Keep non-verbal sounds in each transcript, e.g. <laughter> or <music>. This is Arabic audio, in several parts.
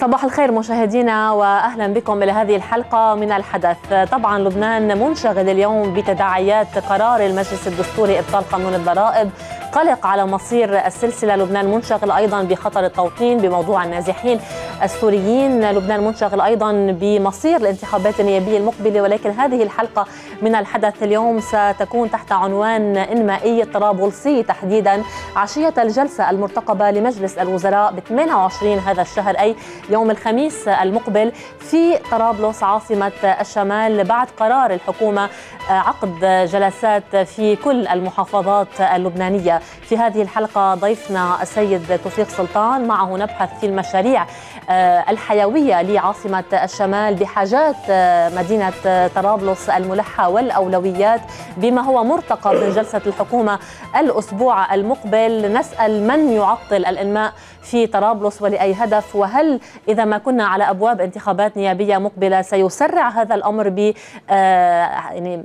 صباح الخير مشاهدينا واهلا بكم الى هذه الحلقه من الحدث طبعا لبنان منشغل اليوم بتداعيات قرار المجلس الدستوري ابطال قانون الضرائب قلق على مصير السلسله لبنان منشغل ايضا بخطر التوطين بموضوع النازحين السوريين لبنان منشغل أيضا بمصير الانتخابات النيابية المقبلة ولكن هذه الحلقة من الحدث اليوم ستكون تحت عنوان إنمائية طرابلسي تحديدا عشية الجلسة المرتقبة لمجلس الوزراء ب 28 هذا الشهر أي يوم الخميس المقبل في طرابلس عاصمة الشمال بعد قرار الحكومة آه، عقد جلسات في كل المحافظات اللبنانية في هذه الحلقة ضيفنا السيد توفيق سلطان معه نبحث في المشاريع آه، الحيوية لعاصمة الشمال بحاجات آه، مدينة آه، طرابلس الملحة والأولويات بما هو مرتقب من جلسة الحكومة الأسبوع المقبل نسأل من يعطل الإنماء في طرابلس ولأي هدف وهل إذا ما كنا على أبواب انتخابات نيابية مقبلة سيسرع هذا الأمر ب يعني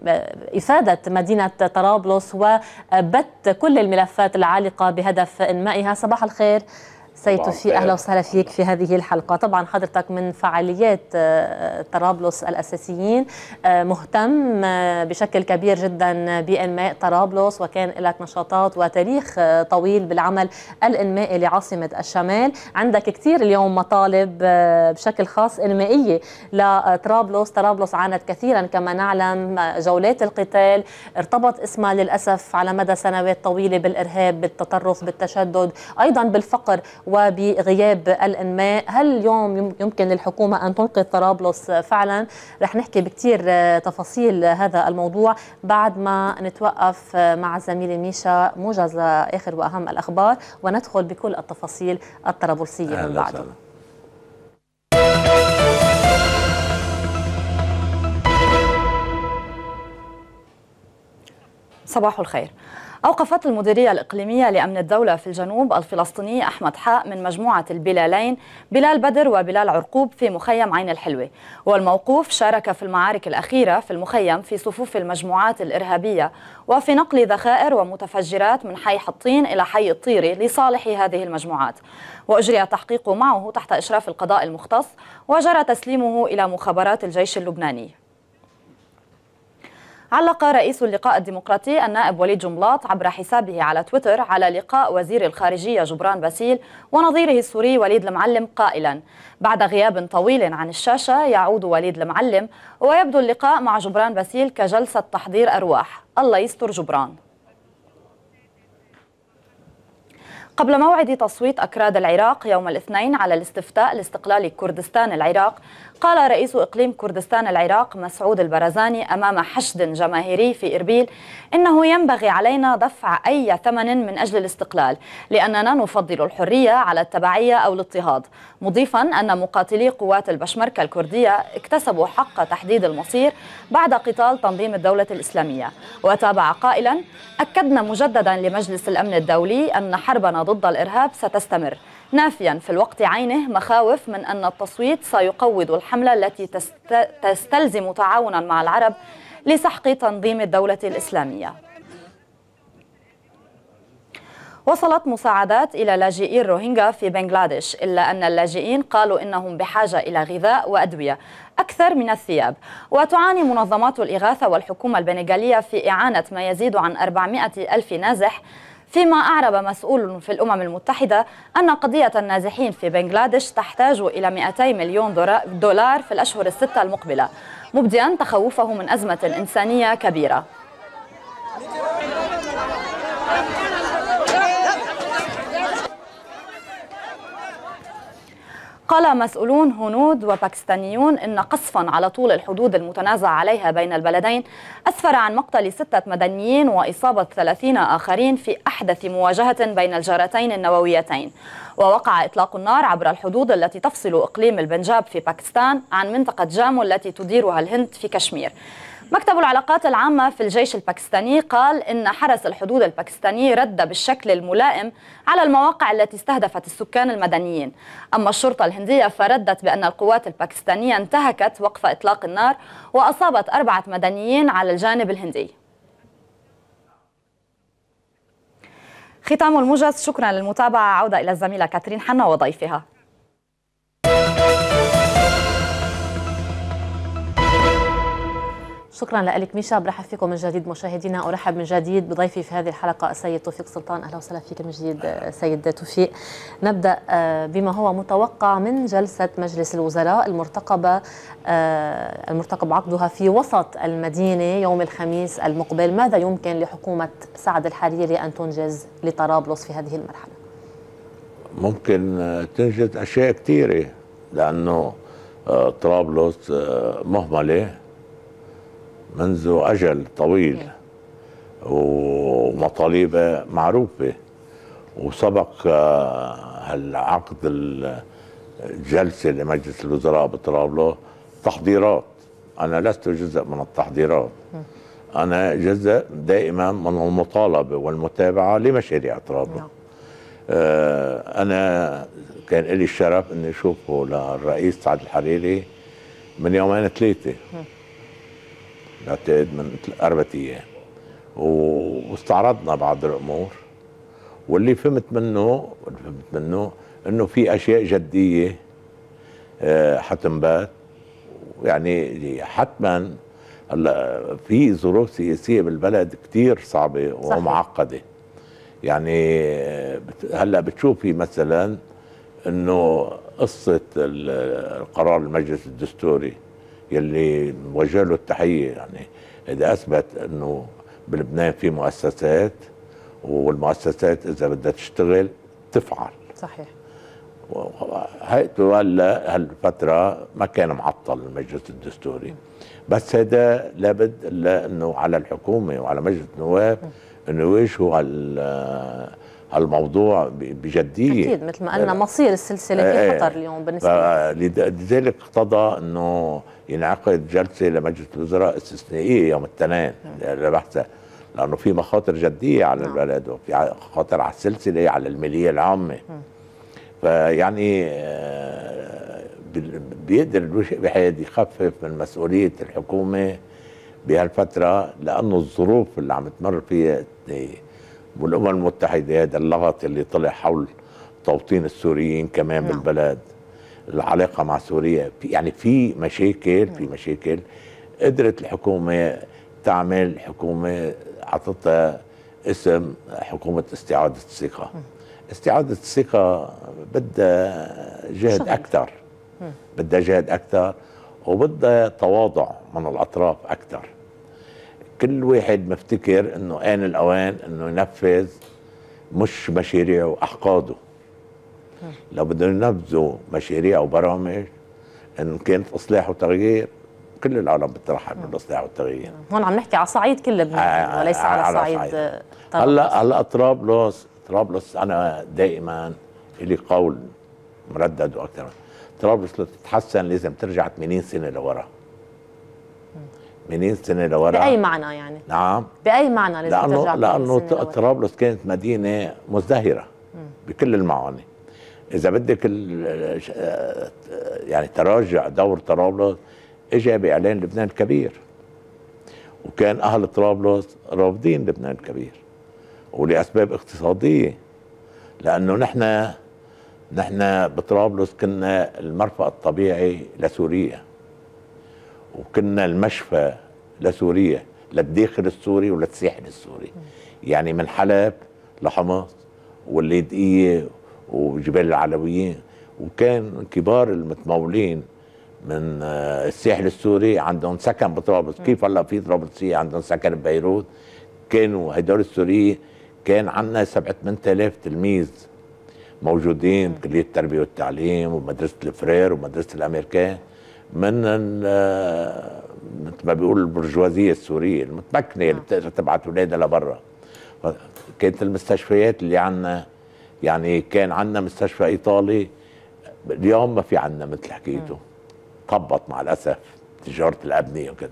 إفادة مدينة طرابلس وبت كل الملفات العالقة بهدف إنمائها صباح الخير سيتوفي اهلا وسهلا فيك في هذه الحلقه طبعا حضرتك من فعاليات آه، طرابلس الاساسيين آه، مهتم آه، بشكل كبير جدا بانماء طرابلس وكان لك نشاطات وتاريخ طويل بالعمل الانمائي لعاصمه الشمال عندك كثير اليوم مطالب بشكل خاص انمائيه لطرابلس طرابلس عانت كثيرا كما نعلم جولات القتال ارتبط اسمها للاسف على مدى سنوات طويله بالارهاب بالتطرف بالتشدد ايضا بالفقر وبغياب الانماء هل اليوم يمكن للحكومه ان تنقذ طرابلس فعلا رح نحكي بكثير آه، تفاصيل هذا الموضوع بعد ما نتوقف آه، مع زميلي ميشا موجز اخر واهم الاخبار وندخل بكل التفاصيل الطرابلسيه من بعده صباح الخير أوقفت المديرية الإقليمية لأمن الدولة في الجنوب الفلسطيني أحمد حاء من مجموعة البلالين بلال بدر وبلال عرقوب في مخيم عين الحلوة والموقوف شارك في المعارك الأخيرة في المخيم في صفوف المجموعات الإرهابية وفي نقل ذخائر ومتفجرات من حي حطين إلى حي الطيري لصالح هذه المجموعات وأجري تحقيق معه تحت إشراف القضاء المختص وجرى تسليمه إلى مخابرات الجيش اللبناني علق رئيس اللقاء الديمقراطي النائب وليد جملاط عبر حسابه على تويتر على لقاء وزير الخارجية جبران باسيل ونظيره السوري وليد المعلم قائلا بعد غياب طويل عن الشاشة يعود وليد المعلم ويبدو اللقاء مع جبران باسيل كجلسة تحضير أرواح الله يستر جبران قبل موعد تصويت أكراد العراق يوم الاثنين على الاستفتاء لاستقلال كردستان العراق قال رئيس إقليم كردستان العراق مسعود البرزاني أمام حشد جماهيري في إربيل إنه ينبغي علينا دفع أي ثمن من أجل الاستقلال لأننا نفضل الحرية على التبعية أو الاضطهاد مضيفا أن مقاتلي قوات البشمركة الكردية اكتسبوا حق تحديد المصير بعد قتال تنظيم الدولة الإسلامية وتابع قائلا أكدنا مجددا لمجلس الأمن الدولي أن حربنا ضد الإرهاب ستستمر نافيا في الوقت عينه مخاوف من أن التصويت سيقوض الحملة التي تستلزم تعاونا مع العرب لسحق تنظيم الدولة الإسلامية وصلت مساعدات إلى لاجئي الروهينجا في بنغلاديش إلا أن اللاجئين قالوا إنهم بحاجة إلى غذاء وأدوية أكثر من الثياب وتعاني منظمات الإغاثة والحكومة البنغالية في إعانة ما يزيد عن 400 ألف نازح فيما أعرب مسؤول في الأمم المتحدة أن قضية النازحين في بنغلاديش تحتاج إلى 200 مليون دولار في الأشهر الستة المقبلة مبديا تخوفه من أزمة إنسانية كبيرة قال مسؤولون هنود وباكستانيون أن قصفا على طول الحدود المتنازع عليها بين البلدين أسفر عن مقتل ستة مدنيين وإصابة ثلاثين آخرين في أحدث مواجهة بين الجارتين النوويتين ووقع إطلاق النار عبر الحدود التي تفصل إقليم البنجاب في باكستان عن منطقة جامو التي تديرها الهند في كشمير مكتب العلاقات العامة في الجيش الباكستاني قال إن حرس الحدود الباكستاني رد بالشكل الملائم على المواقع التي استهدفت السكان المدنيين أما الشرطة الهندية فردت بأن القوات الباكستانية انتهكت وقف إطلاق النار وأصابت أربعة مدنيين على الجانب الهندي ختام الموجز شكرا للمتابعة عودة إلى الزميلة كاترين حنا وضيفها شكرا لك ميشا برحب فيكم من جديد مشاهدينا ارحب من جديد بضيفي في هذه الحلقه السيد توفيق سلطان اهلا وسهلا فيك من جديد سيد توفيق نبدا آه، بما هو متوقع من جلسه مجلس الوزراء المرتقبه آه، المرتقب عقدها في وسط المدينه يوم الخميس المقبل ماذا يمكن لحكومه سعد الحريري ان تنجز لطرابلس في هذه المرحله ممكن آه، تنجز اشياء كثيره لانه طرابلس مهمله منذ أجل طويل ومطالبه معروفة وسبق آه، هالعقد الجلسة لمجلس الوزراء بطرابلس تحضيرات أنا لست جزء من التحضيرات mm. أنا جزء دائما من المطالبة والمتابعة لمشاريع طرابلس آه، أنا كان لي الشرف أني أشوفه للرئيس سعد الحريري من يومين ثلاثة mm. بعتقد من أربعة أيام واستعرضنا بعض الأمور واللي فهمت منه فهمت منه انه في اشياء جديه آه، حتنبات يعني حتما هلا في ظروف سياسيه بالبلد كثير صعبه ومعقده يعني آه، هلا بتشوفي مثلا انه قصه القرار المجلس الدستوري يلي وجه له التحيه يعني اذا اثبت انه بلبنان في مؤسسات والمؤسسات اذا بدها تشتغل تفعل صحيح هيئته هلا هالفتره ما كان معطل المجلس الدستوري بس هذا لابد الا انه على الحكومه وعلى مجلس النواب انه يواجهوا هالموضوع بجديه اكيد مثل ما قلنا مصير السلسله في إيه، إيه. خطر اليوم بالنسبه لذلك اقتضى انه ينعقد جلسه لمجلس الوزراء استثنائيه يوم الاثنين نعم. لبحثها لانه في مخاطر جديه على نعم. البلد وفي خاطر على السلسله على الماليه العامه فيعني آه، بيقدر بحيث يخفف من مسؤوليه الحكومه بهالفتره لانه الظروف اللي عم تمر فيها والامم المتحده هذا اللغط اللي طلع حول توطين السوريين كمان نعم. بالبلد العلاقه مع سوريا يعني في مشاكل في مشاكل قدرت الحكومه تعمل حكومه اعطتها اسم حكومه استعاده الثقه استعاده الثقه بدها جهد اكثر بدها جهد اكثر وبدها تواضع من الاطراف اكثر كل واحد مفتكر انه ان الاوان انه ينفذ مش مشاريعه واحقاده لو بدهم ينفذوا مشاريع وبرامج ان كانت اصلاح وتغيير كل العالم بترحب بالاصلاح والتغيير هون عم نحكي على صعيد كل لبنان آه، يعني وليس آه، على, على صعيد هلا هلا طرابلس طرابلس انا دائما لي قول مردد واكثر طرابلس لتتحسن لازم ترجع 80 سنه لورا 80 سنه لورا باي معنى يعني نعم باي معنى لازم لأنه ترجع لانه طرابلس كانت مدينه مزدهره بكل المعاني اذا بدك آه، يعني تراجع دور طرابلس اجى باعلان لبنان كبير وكان اهل طرابلس رافضين لبنان كبير ولاسباب اقتصاديه لانه نحن نحن بطرابلس كنا المرفأ الطبيعي لسوريا وكنا المشفى لسوريا للداخل السوري وللساحل السوري يعني من حلب لحمص والليدقيه وجبال العلويين وكان كبار المتمولين من آه، الساحل السوري عندهم سكن بطرابلس كيف هلا في طرابلسية عندهم سكن ببيروت كانوا هدول السوريين كان عندنا 7 8000 تلميذ موجودين بكلية التربية والتعليم ومدرسة الفرير ومدرسة الأمريكان من آه، مثل ما بيقول البرجوازية السورية المتمكنة اللي بتقدر تبعت أولادها لبرا كانت المستشفيات اللي عندنا يعني كان عندنا مستشفى ايطالي اليوم ما في عندنا مثل حكيته نعم. طبط مع الاسف تجاره الابنيه وكذا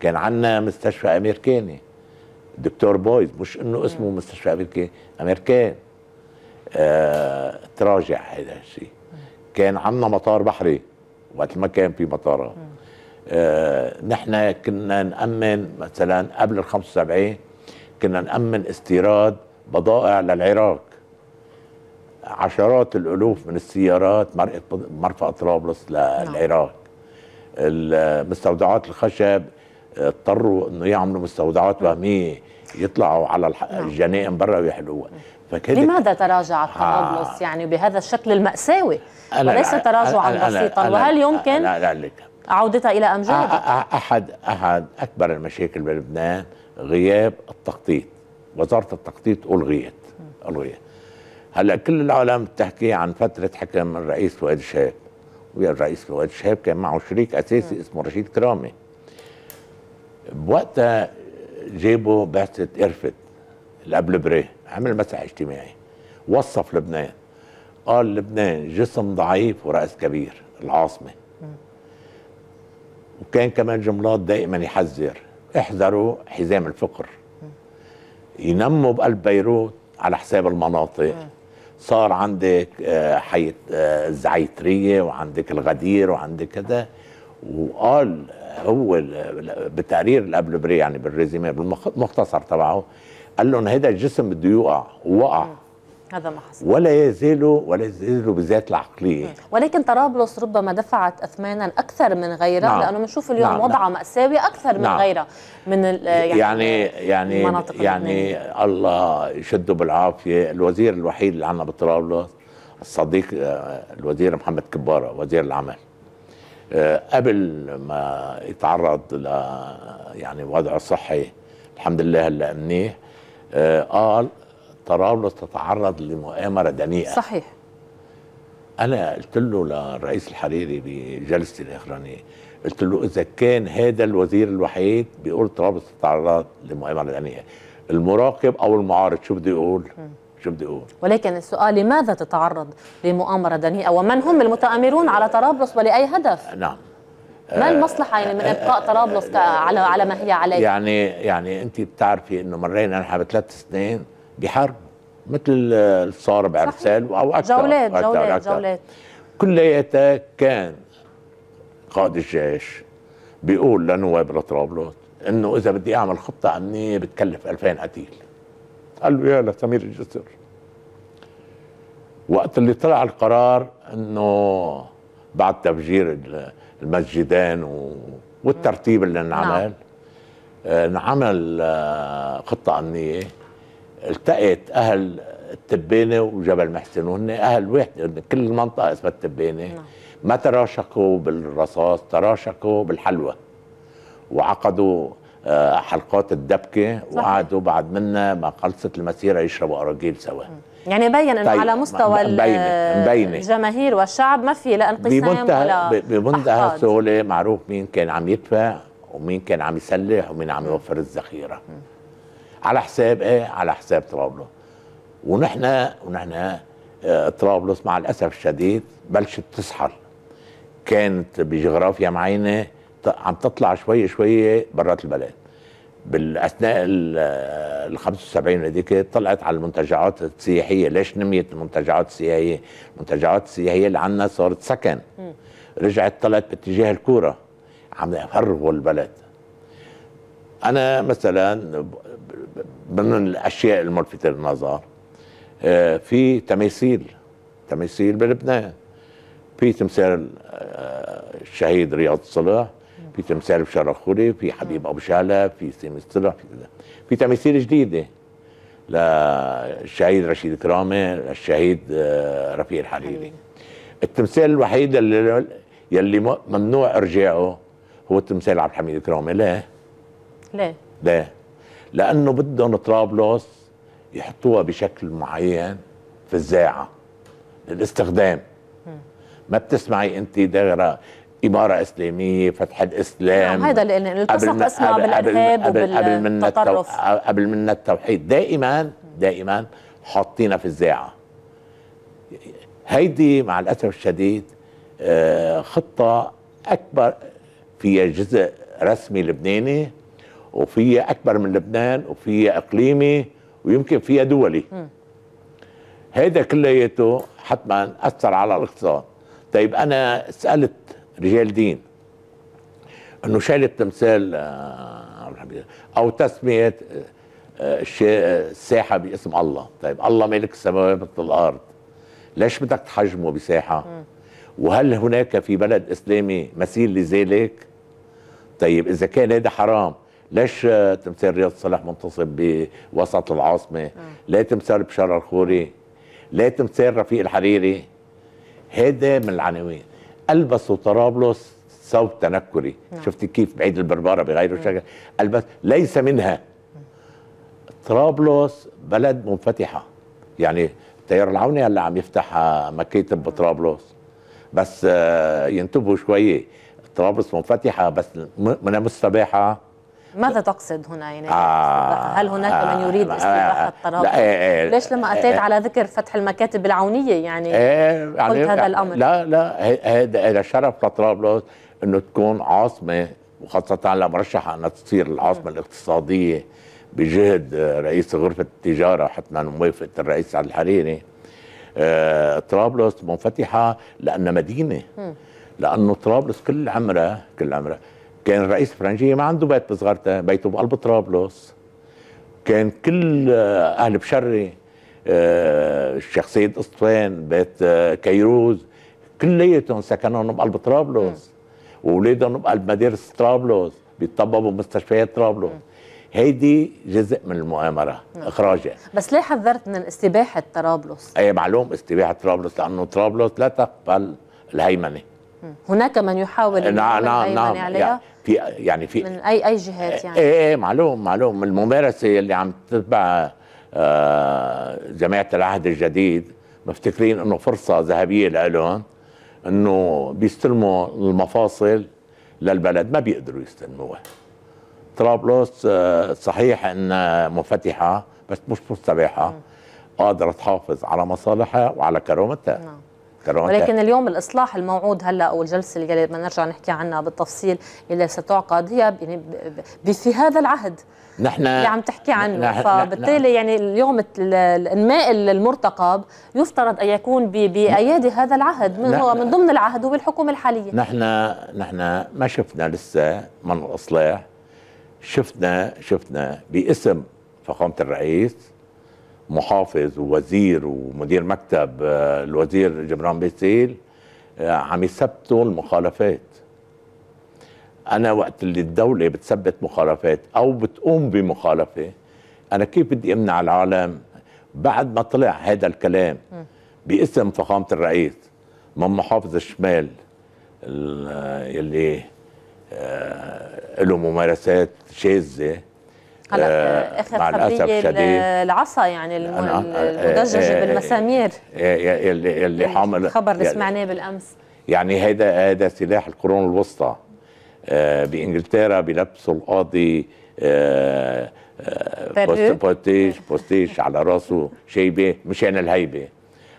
كان عندنا مستشفى امريكاني دكتور بويز مش انه نعم. اسمه مستشفى امريكاني امريكان آه تراجع هذا الشيء نعم. كان عندنا مطار بحري وقت ما كان في مطارات آه نحن كنا نأمن مثلا قبل ال 75 كنا نأمن استيراد بضائع للعراق عشرات الالوف من السيارات مرفأ طرابلس للعراق نعم. مستودعات الخشب آه، اضطروا انه يعملوا مستودعات نعم. وهميه يطلعوا على نعم. الجنائم برا ويحلوها فكده لماذا تراجعت آه. طرابلس يعني بهذا الشكل المأساوي وليس تراجعا بسيطا وهل يمكن لا لا عودتها الى امجادها آه، احد احد اكبر المشاكل بلبنان غياب التخطيط وزاره التخطيط الغيت الغيت هلا كل العالم بتحكي عن فتره حكم الرئيس فؤاد شهاب ويا الرئيس فؤاد شهاب كان معه شريك اساسي اسمه رشيد كرامي بوقتها جابوا بعثه ارفد الاب بري عمل مسح اجتماعي وصف لبنان قال لبنان جسم ضعيف وراس كبير العاصمه وكان كمان جملات دائما يحذر احذروا حزام الفقر ينموا بقلب بيروت على حساب المناطق صار عندك آه، حي آه، الزعيتريه وعندك الغدير وعندك كذا وقال هو بالتقرير قبل يعني بالريزيمي بالمختصر تبعه قال لهم هيدا الجسم بده يوقع ووقع هذا ما حصل ولا يزالوا ولا يزالوا بذات العقليه ولكن طرابلس ربما دفعت اثمانا اكثر من غيرها نعم. لانه بنشوف اليوم نعم. وضعها نعم. ماساوي اكثر من نعم. غيرها من يعني يعني يعني, المناطق يعني المنية. الله يشده بالعافيه الوزير الوحيد اللي عندنا بطرابلس الصديق آه، الوزير محمد كباره وزير العمل آه، قبل ما يتعرض ل يعني وضعه الصحي الحمد لله هلا منيح آه، قال طرابلس تتعرض لمؤامره دنيئه صحيح انا قلت له للرئيس الحريري بجلستي الاخرانيه قلت له اذا كان هذا الوزير الوحيد بيقول طرابلس تتعرض لمؤامره دنيئه المراقب او المعارض شو بده يقول؟ شو بدي اقول ولكن السؤال لماذا تتعرض لمؤامره دنيئه ومن هم المتامرون على طرابلس ولاي هدف؟ نعم ما آه، المصلحه يعني من آه، ابقاء آه، طرابلس على على ما هي عليه؟ يعني يعني انت بتعرفي انه مرينا نحن بثلاث سنين بحرب مثل صار بعرسال او اكثر جولات أكثر جولات أكثر جولات كلياتها كان قائد الجيش بيقول لنواب لطرابلس انه اذا بدي اعمل خطه امنيه بتكلف 2000 قتيل قال له يا لسمير الجسر وقت اللي طلع القرار انه بعد تفجير المسجدين و... والترتيب اللي نعم. انعمل آه، انعمل آه، خطه امنيه التقيت اهل التبانه وجبل محسن وهن اهل واحد كل المنطقه اسمها التبانه نعم. ما تراشقوا بالرصاص تراشقوا بالحلوى وعقدوا آه، حلقات الدبكه وقعدوا بعد منا ما خلصت المسيره يشربوا اراجيل سوا يعني بين انه طيب على مستوى مبينة. مبينة. الجماهير والشعب ما في لا انقسام ولا بمنتهى السهوله معروف مين كان عم يدفع ومين كان عم يسلح ومين عم يوفر الذخيره على حساب ايه على حساب طرابلس ونحن ونحن آه، طرابلس مع الاسف الشديد بلشت تسحر كانت بجغرافيا معينه عم تطلع شوي شوي برات البلد بالاثناء ال 75 آه، هذيك طلعت على المنتجعات السياحيه، ليش نميت المنتجعات السياحيه؟ المنتجعات السياحيه اللي عندنا صارت سكن رجعت طلعت باتجاه الكوره عم يفرغوا البلد. انا مثلا من الاشياء الملفته للنظر آه، في تماثيل تماثيل بلبنان في تمثال آه، الشهيد رياض صلاح في تمثال بشارة الخوري في حبيب ابو شاله في سيم صلاح في, في تماثيل جديده للشهيد رشيد كرامه للشهيد آه، رفيق الحريري التمثال الوحيد اللي يلي ممنوع ارجاعه هو تمثال عبد الحميد كرامه ليه؟ ليه؟ ليه؟ لانه بدهم طرابلس يحطوها بشكل معين في الزاعه للاستخدام ما بتسمعي انت دغرة إمارة إسلامية فتح الإسلام نعم، هذا لأن التصق أسمع بالإرهاب قبل قبل من قبل منا التوحيد دائما دائما حاطينها في الزاعة هيدي مع الأسف الشديد آه، خطة أكبر فيها جزء رسمي لبناني وفي اكبر من لبنان وفي اقليمي ويمكن فيها دولي هذا كلياته حتما اثر على الاقتصاد طيب انا سالت رجال دين انه شال تمثال آه، او تسميه الساحه آه، آه، باسم الله طيب الله مالك السماوات والارض ليش بدك تحجمه بساحه وهل هناك في بلد اسلامي مثيل لذلك طيب اذا كان هذا حرام ليش تمثال رياض صلاح منتصب بوسط العاصمه ليه آه. تمثال بشار الخوري ليه تمثال رفيق الحريري هيدا من العناوين البس طرابلس صوت تنكري نعم. شفتي كيف بعيد البربره بغير آه. شكل البس ليس منها طرابلس بلد منفتحه يعني التيار العوني هلا عم يفتح مكاتب بطرابلس بس آه، ينتبهوا شويه طرابلس منفتحه بس من الصباحه ماذا تقصد هنا يعني آه هل هناك آه من يريد استباحه آه الترابط؟ آه إيه. ليش لما إيه، اتيت آه على ذكر فتح المكاتب العونيه يعني آه قلت يعني هذا الامر؟ لا لا هذا هذا شرف لطرابلس انه تكون عاصمه وخاصه على رشح انها تصير العاصمه الاقتصاديه بجهد رئيس غرفه التجاره حتما موافقه الرئيس عبد الحريري آه طرابلس منفتحه لانها مدينه لانه طرابلس كل عمرها كل عمرها كان الرئيس الفرنجي ما عنده بيت بصغرته بيته بقلب طرابلس كان كل آه، اهل بشري آه، شخصيه اسطوان بيت آه، كيروز كليتهم سكنهم بقلب طرابلس واولادهم بقلب مدارس طرابلس بيتطببوا بمستشفيات طرابلس هيدي جزء من المؤامره نعم. اخراجها بس ليه حذرت من استباحه طرابلس؟ اي معلوم استباحه طرابلس لانه طرابلس لا تقبل الهيمنه هناك من يحاول نعم نعم نعم عليها في يعني في من اي اي جهات يعني ايه, إيه، معلوم معلوم الممارسه اللي عم تتبع آه، جماعه العهد الجديد مفتكرين انه فرصه ذهبيه لهم انه بيستلموا المفاصل للبلد ما بيقدروا يستلموها طرابلس آه، صحيح انها منفتحه بس مش مستباحه قادره تحافظ على مصالحها وعلى كرامتها نعم. ولكن اليوم الاصلاح الموعود هلا او الجلسه اللي بدنا نرجع نحكي عنها بالتفصيل اللي ستعقد هي يعني في هذا العهد نحن اللي عم تحكي عنه نحن فبالتالي نحن يعني اليوم الانماء المرتقب يفترض ان يكون بايادي هذا العهد من هو من ضمن العهد هو الحكومه الحاليه نحن نحن ما شفنا لسه من الاصلاح شفنا شفنا باسم فخامه الرئيس محافظ ووزير ومدير مكتب آه، الوزير جبران بيسيل آه، عم يثبتوا المخالفات انا وقت اللي الدوله بتثبت مخالفات او بتقوم بمخالفه انا كيف بدي امنع العالم بعد ما طلع هذا الكلام باسم فخامه الرئيس من محافظ الشمال اللي آه، له ممارسات شاذه هلا آه، آه، اخر مع العصا يعني آه، المدججه بالمسامير اللي, اللي حامل الخبر اللي سمعناه بالامس يعني هذا هذا سلاح القرون الوسطى بانجلترا بلبسوا القاضي بوست بوستيش بوستيش على راسه شيبه مشان الهيبه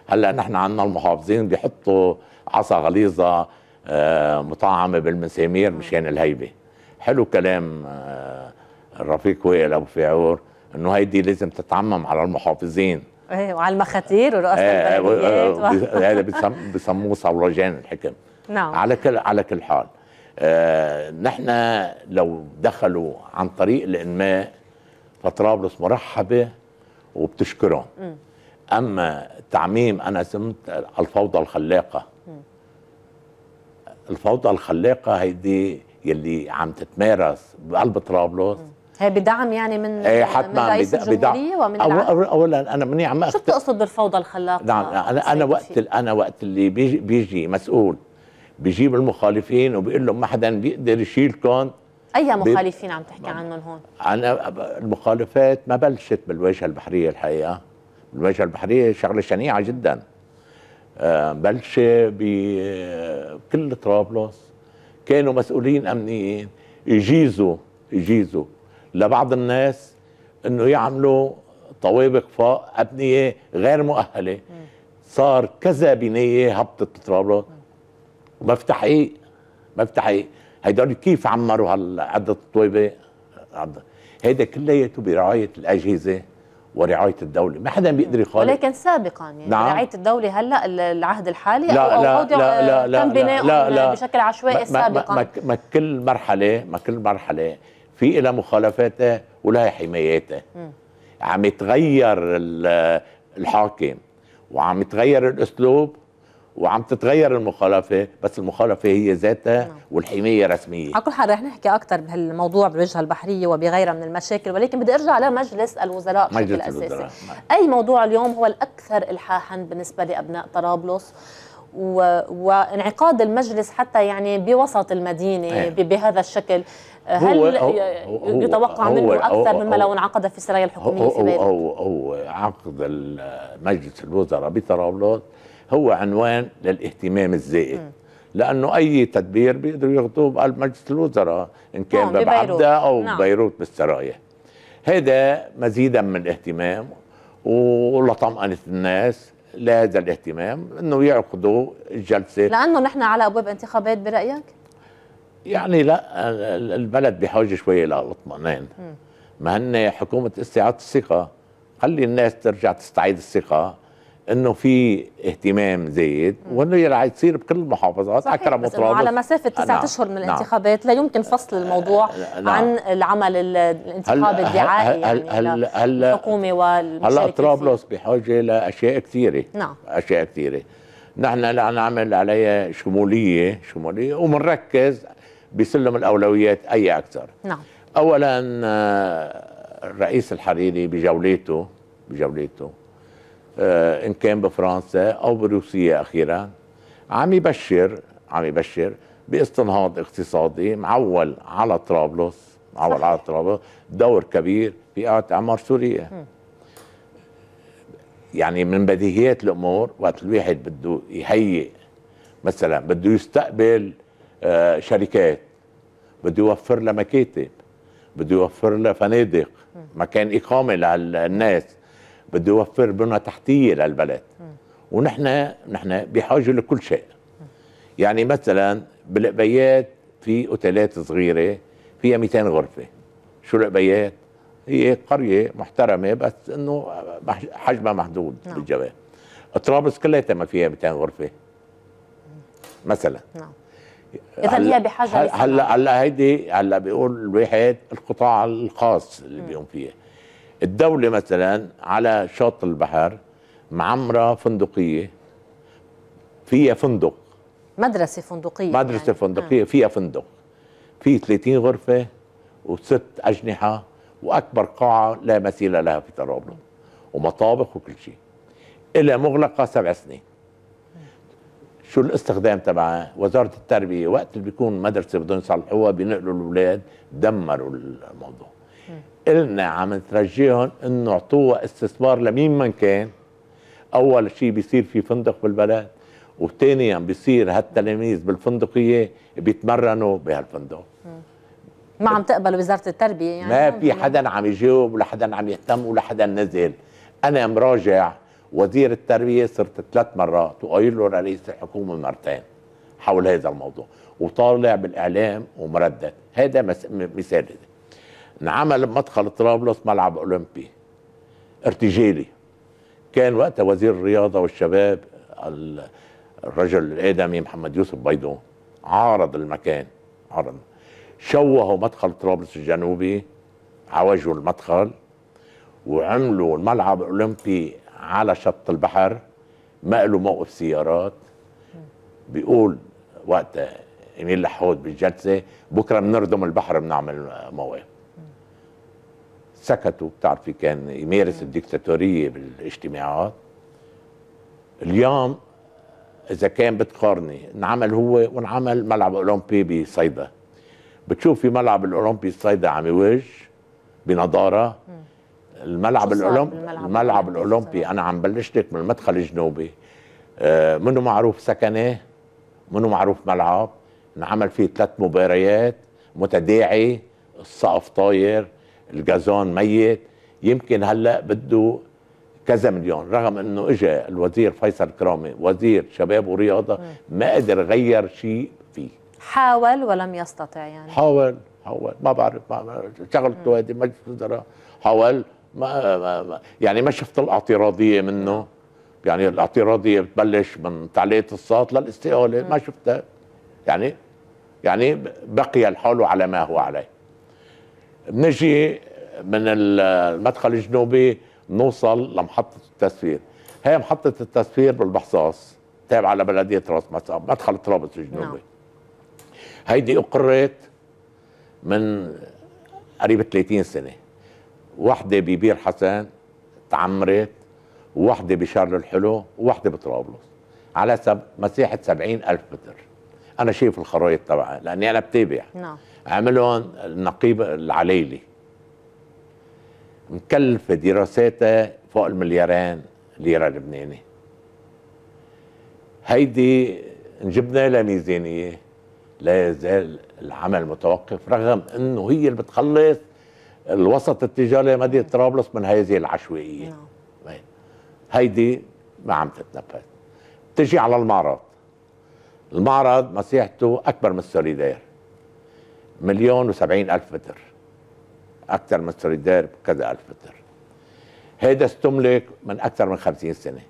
هلا نحن عندنا المحافظين بيحطوا عصا غليظه مطعمه بالمسامير مشان الهيبه حلو كلام الرفيق وائل ابو فيعور انه هيدي لازم تتعمم على المحافظين ايه وعلى المخاتير ورؤساء إيه، إيه، البلديات <laughs> هذا بسموه صولجان الحكم نعم على كل على كل حال آه نحن لو دخلوا عن طريق الانماء فطرابلس مرحبه وبتشكرهم اما تعميم انا سمت الفوضى الخلاقه الفوضى الخلاقه هيدي يلي عم تتمارس بقلب طرابلس هي بدعم يعني من إيه، حتما من رئيس بدعم الجمهورية ومن أول اولا انا مني عم شو بتقصد بالفوضى الخلاقه؟ نعم انا انا وقت انا وقت اللي بيجي, بيجي مسؤول بيجيب المخالفين وبيقول لهم ما حدا بيقدر يشيلكم اي مخالفين عم تحكي نعم. عنهم هون؟ انا المخالفات ما بلشت بالواجهه البحريه الحقيقه الواجهه البحريه شغله شنيعه جدا آه، بلش بكل طرابلس كانوا مسؤولين امنيين يجيزوا يجيزوا لبعض الناس انه يعملوا طوابق فوق ابنيه غير مؤهله صار كذا بنيه هبطت ترابط وما في تحقيق ما في هيدول كيف عمروا هالعدة الطويبة هيدا كلياته برعاية الأجهزة ورعاية الدولة ما حدا بيقدر يخالف ولكن سابقا يعني نعم. رعاية الدولة هلا العهد الحالي لا أو لا, لا, لا, لا تم بناء بشكل عشوائي ما سابقا ما, ما, ما كل مرحلة ما كل مرحلة في إلى مخالفاته ولها حماياتها عم يتغير الحاكم وعم يتغير الأسلوب وعم تتغير المخالفه بس المخالفه هي ذاتها نعم. والحمايه رسميه على كل حال رح نحكي اكثر بهالموضوع بالوجهه البحريه وبغيرها من المشاكل ولكن بدي ارجع لمجلس الوزراء بشكل مجلس اساسي الوزراء. نعم. اي موضوع اليوم هو الاكثر الحاحا بالنسبه لابناء طرابلس و... وانعقاد المجلس حتى يعني بوسط المدينه أيه. بهذا الشكل هل هو يتوقع هو منه اكثر مما لو انعقد في السرايا الحكوميه في بيروت؟ هو هو عقد مجلس الوزراء بطرابلس هو عنوان للاهتمام الزائد لانه اي تدبير بيقدروا ياخذوه بقلب مجلس الوزراء ان كان نعم، باب عبده او نعم. بيروت بالسرايا هذا مزيدا من الاهتمام ولطمانه الناس لهذا الاهتمام انه يعقدوا الجلسه لانه نحن على ابواب انتخابات برايك؟ يعني لا البلد بحاجه شويه لاطمئنان ما هن حكومه استعاده الثقه خلي الناس ترجع تستعيد الثقه انه في اهتمام زايد وانه راح يصير بكل المحافظات على كرم على مسافه نعم. تسعة اشهر من نعم. الانتخابات لا يمكن فصل آه، الموضوع نعم. عن العمل الانتخابي الدعائي هل هل يعني هل الحكومه هلا طرابلس بحاجه لاشياء كثيره نعم اشياء كثيره نحن نعمل عليها شموليه شموليه ومنركز بسلم الأولويات أي أكثر نعم. أولا آه، الرئيس الحريري بجولته بجولته آه، إن كان بفرنسا أو بروسيا أخيرا عم يبشر عم يبشر باستنهاض اقتصادي معول على طرابلس معول على طرابلس دور كبير في اعمار سوريا م. يعني من بديهيات الامور وقت الواحد بده يهيئ مثلا بده يستقبل آه، شركات بده يوفر لها مكاتب بده يوفر لها فنادق مكان إقامة للناس بده يوفر بنى تحتية للبلد ونحن نحن بحاجة لكل شيء يعني مثلا بالقبيات في اوتيلات صغيرة فيها 200 غرفة شو القبيات؟ هي قرية محترمة بس انه حجمها محدود نعم. بالجبال طرابلس كلها ما فيها 200 غرفة نعم. مثلا نعم اذا هي بحاجه هلا هلا هيدي هلا بيقول الواحد القطاع الخاص اللي بيقوم فيها الدوله مثلا على شاطئ البحر معمره فندقيه فيها فندق مدرسه فندقيه مدرسه يعني. فندقيه آه. فيها فندق في 30 غرفه وست اجنحه واكبر قاعه لا مثيل لها في طرابلس ومطابخ وكل شيء إلى مغلقه سبع سنين شو الاستخدام تبعها وزاره التربيه وقت اللي بيكون مدرسه بدهم يصلحوها بينقلوا الاولاد دمروا الموضوع قلنا عم نترجيهم انه اعطوها استثمار لمين من كان اول شيء بيصير في فندق بالبلد وثانيا بيصير هالتلاميذ بالفندقيه بيتمرنوا بهالفندق ما عم تقبل وزاره التربيه يعني ما في حدا عم يجاوب ولا حدا عم يهتم ولا حدا نزل انا مراجع وزير التربيه صرت ثلاث مرات وقايل له رئيس الحكومه مرتين حول هذا الموضوع وطالع بالاعلام ومردد هذا مثال انعمل مدخل طرابلس ملعب اولمبي ارتجالي كان وقتها وزير الرياضه والشباب الرجل الادمي محمد يوسف بيضون عارض المكان عارض شوهوا مدخل طرابلس الجنوبي عوجوا المدخل وعملوا الملعب الاولمبي على شط البحر ما له موقف سيارات بيقول وقت ايميل لحود بالجلسه بكره بنردم البحر بنعمل موقف سكتوا بتعرفي كان يمارس الدكتاتوريه بالاجتماعات اليوم اذا كان بتقارني انعمل هو وانعمل ملعب اولمبي بصيدا بتشوف في ملعب الاولمبي الصيدا عم يوج بنضاره الملعب الاولمبي الملعب, الاولمبي انا عم بلش لك من المدخل الجنوبي آه، منه معروف سكنه منه معروف ملعب انعمل فيه ثلاث مباريات متداعي السقف طاير الجازون ميت يمكن هلا بده كذا مليون رغم انه اجى الوزير فيصل كرامي وزير شباب ورياضه ما قدر غير شيء فيه حاول ولم يستطع يعني حاول حاول ما بعرف, ما بعرف. شغلته هذه مجلس الوزراء حاول ما, ما, ما يعني ما شفت الاعتراضيه منه يعني الاعتراضيه بتبلش من تعليه الصوت للاستقاله ما شفتها يعني يعني بقي الحال على ما هو عليه بنجي من المدخل الجنوبي بنوصل لمحطه التسفير هي محطه التسفير بالبحصاص تابعه لبلديه راس مدخل طرابلس الجنوبي نعم. هيدي اقرت من قريب 30 سنه واحدة ببير حسن تعمرت واحدة بشارل الحلو واحدة بطرابلس على سب... مساحة سبعين ألف متر أنا شايف الخرائط تبعها لأني أنا بتابع نعم عملهم النقيب العليلي مكلفة دراساتها فوق المليارين ليرة لبناني هيدي نجبنا لميزانية لا يزال العمل متوقف رغم انه هي اللي بتخلص الوسط التجاري مدينه طرابلس من هذه العشوائيه نعم هيدي ما عم تتنفذ تجي على المعرض المعرض مساحته اكبر من السوليدير مليون وسبعين الف متر اكثر من السوليدير بكذا الف متر هيدا استملك من اكثر من خمسين سنه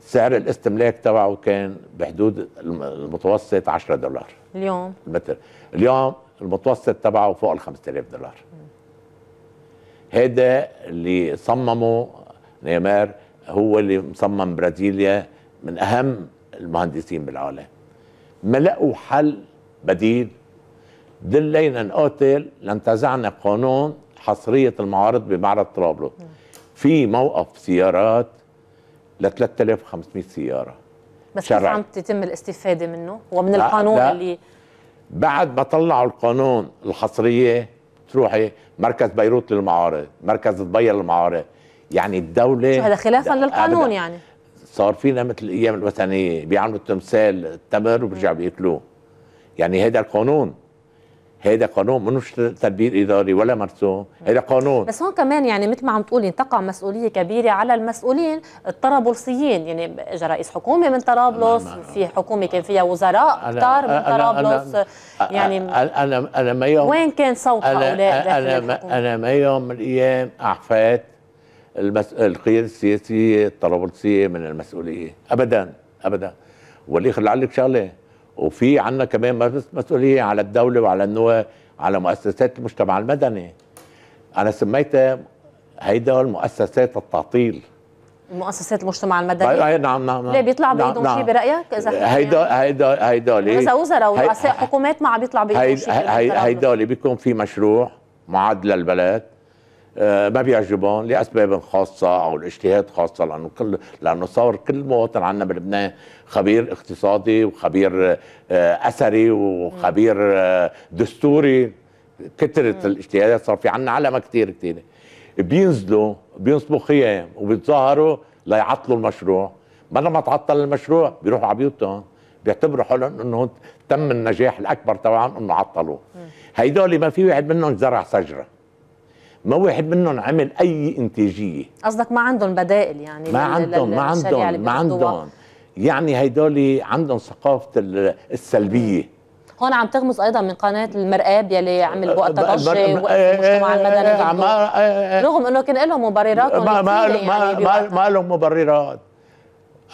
سعر الاستملاك تبعه كان بحدود المتوسط 10 دولار اليوم المتر اليوم المتوسط تبعه فوق ال 5000 دولار هذا اللي صممه نيمار هو اللي مصمم برازيليا من اهم المهندسين بالعالم ما لقوا حل بديل دلينا نقاتل لانتزعنا قانون حصرية المعارض بمعرض طرابلس في موقف سيارات ل 3500 سيارة بس كيف عم تتم الاستفادة منه ومن لا القانون لا اللي بعد ما طلعوا القانون الحصريه تروحي مركز بيروت للمعارض مركز دبي للمعارض يعني الدوله شو هذا خلافا للقانون يعني صار فينا مثل الايام الوثنيه بيعملوا التمثال التمر وبيرجعوا بياكلوه يعني هذا القانون هذا قانون منوش تدبير اداري ولا مرسوم هذا قانون بس هون كمان يعني مثل ما عم تقولي تقع مسؤوليه كبيره على المسؤولين الطرابلسيين يعني اجى رئيس حكومه من طرابلس في حكومه كان فيها وزراء كثار من طرابلس يعني انا انا, أنا ما يوم وين كان صوت هؤلاء انا انا, أنا ما يوم من الايام اعفيت المس... القياده السياسيه الطرابلسيه من المسؤوليه ابدا ابدا خلي لعلك شغله وفي عندنا كمان مسؤوليه على الدوله وعلى النواة على مؤسسات المجتمع المدني انا سميتها هيدا مؤسسات التعطيل مؤسسات المجتمع المدني اي نعم نعم ليه بيطلع بايدهم نعم شيء نعم. برايك اذا هيدا هيدا هيدول يعني اذا وزراء ورؤساء حكومات ما عم بيطلع بايدهم شيء هيدول بيكون في مشروع معاد للبلد آه، ما بيعجبهم لاسباب خاصه او الاجتهاد خاصه لانه كل لانه صار كل مواطن عندنا بلبنان خبير اقتصادي وخبير آه، اثري وخبير آه، دستوري كثره الاجتهادات صار في عندنا علامه كثير كثيره بينزلوا بينصبوا خيام وبيتظاهروا ليعطلوا المشروع ما لما تعطل المشروع بيروحوا على بيوتهم بيعتبروا حالهم انه تم النجاح الاكبر تبعهم انه عطلوه هيدول ما في واحد منهم زرع شجره ما واحد منهم عمل اي انتاجيه قصدك ما عندهم بدائل يعني ما عندهم ما عندهم ما عندهم يعني هيدول عندهم ثقافه السلبيه هون عم تغمز ايضا من قناه المرآب يلي عمل وقتها ضجه والمجتمع المدني رغم انه كان لهم مبررات ما ما يعني ما ما لهم مبررات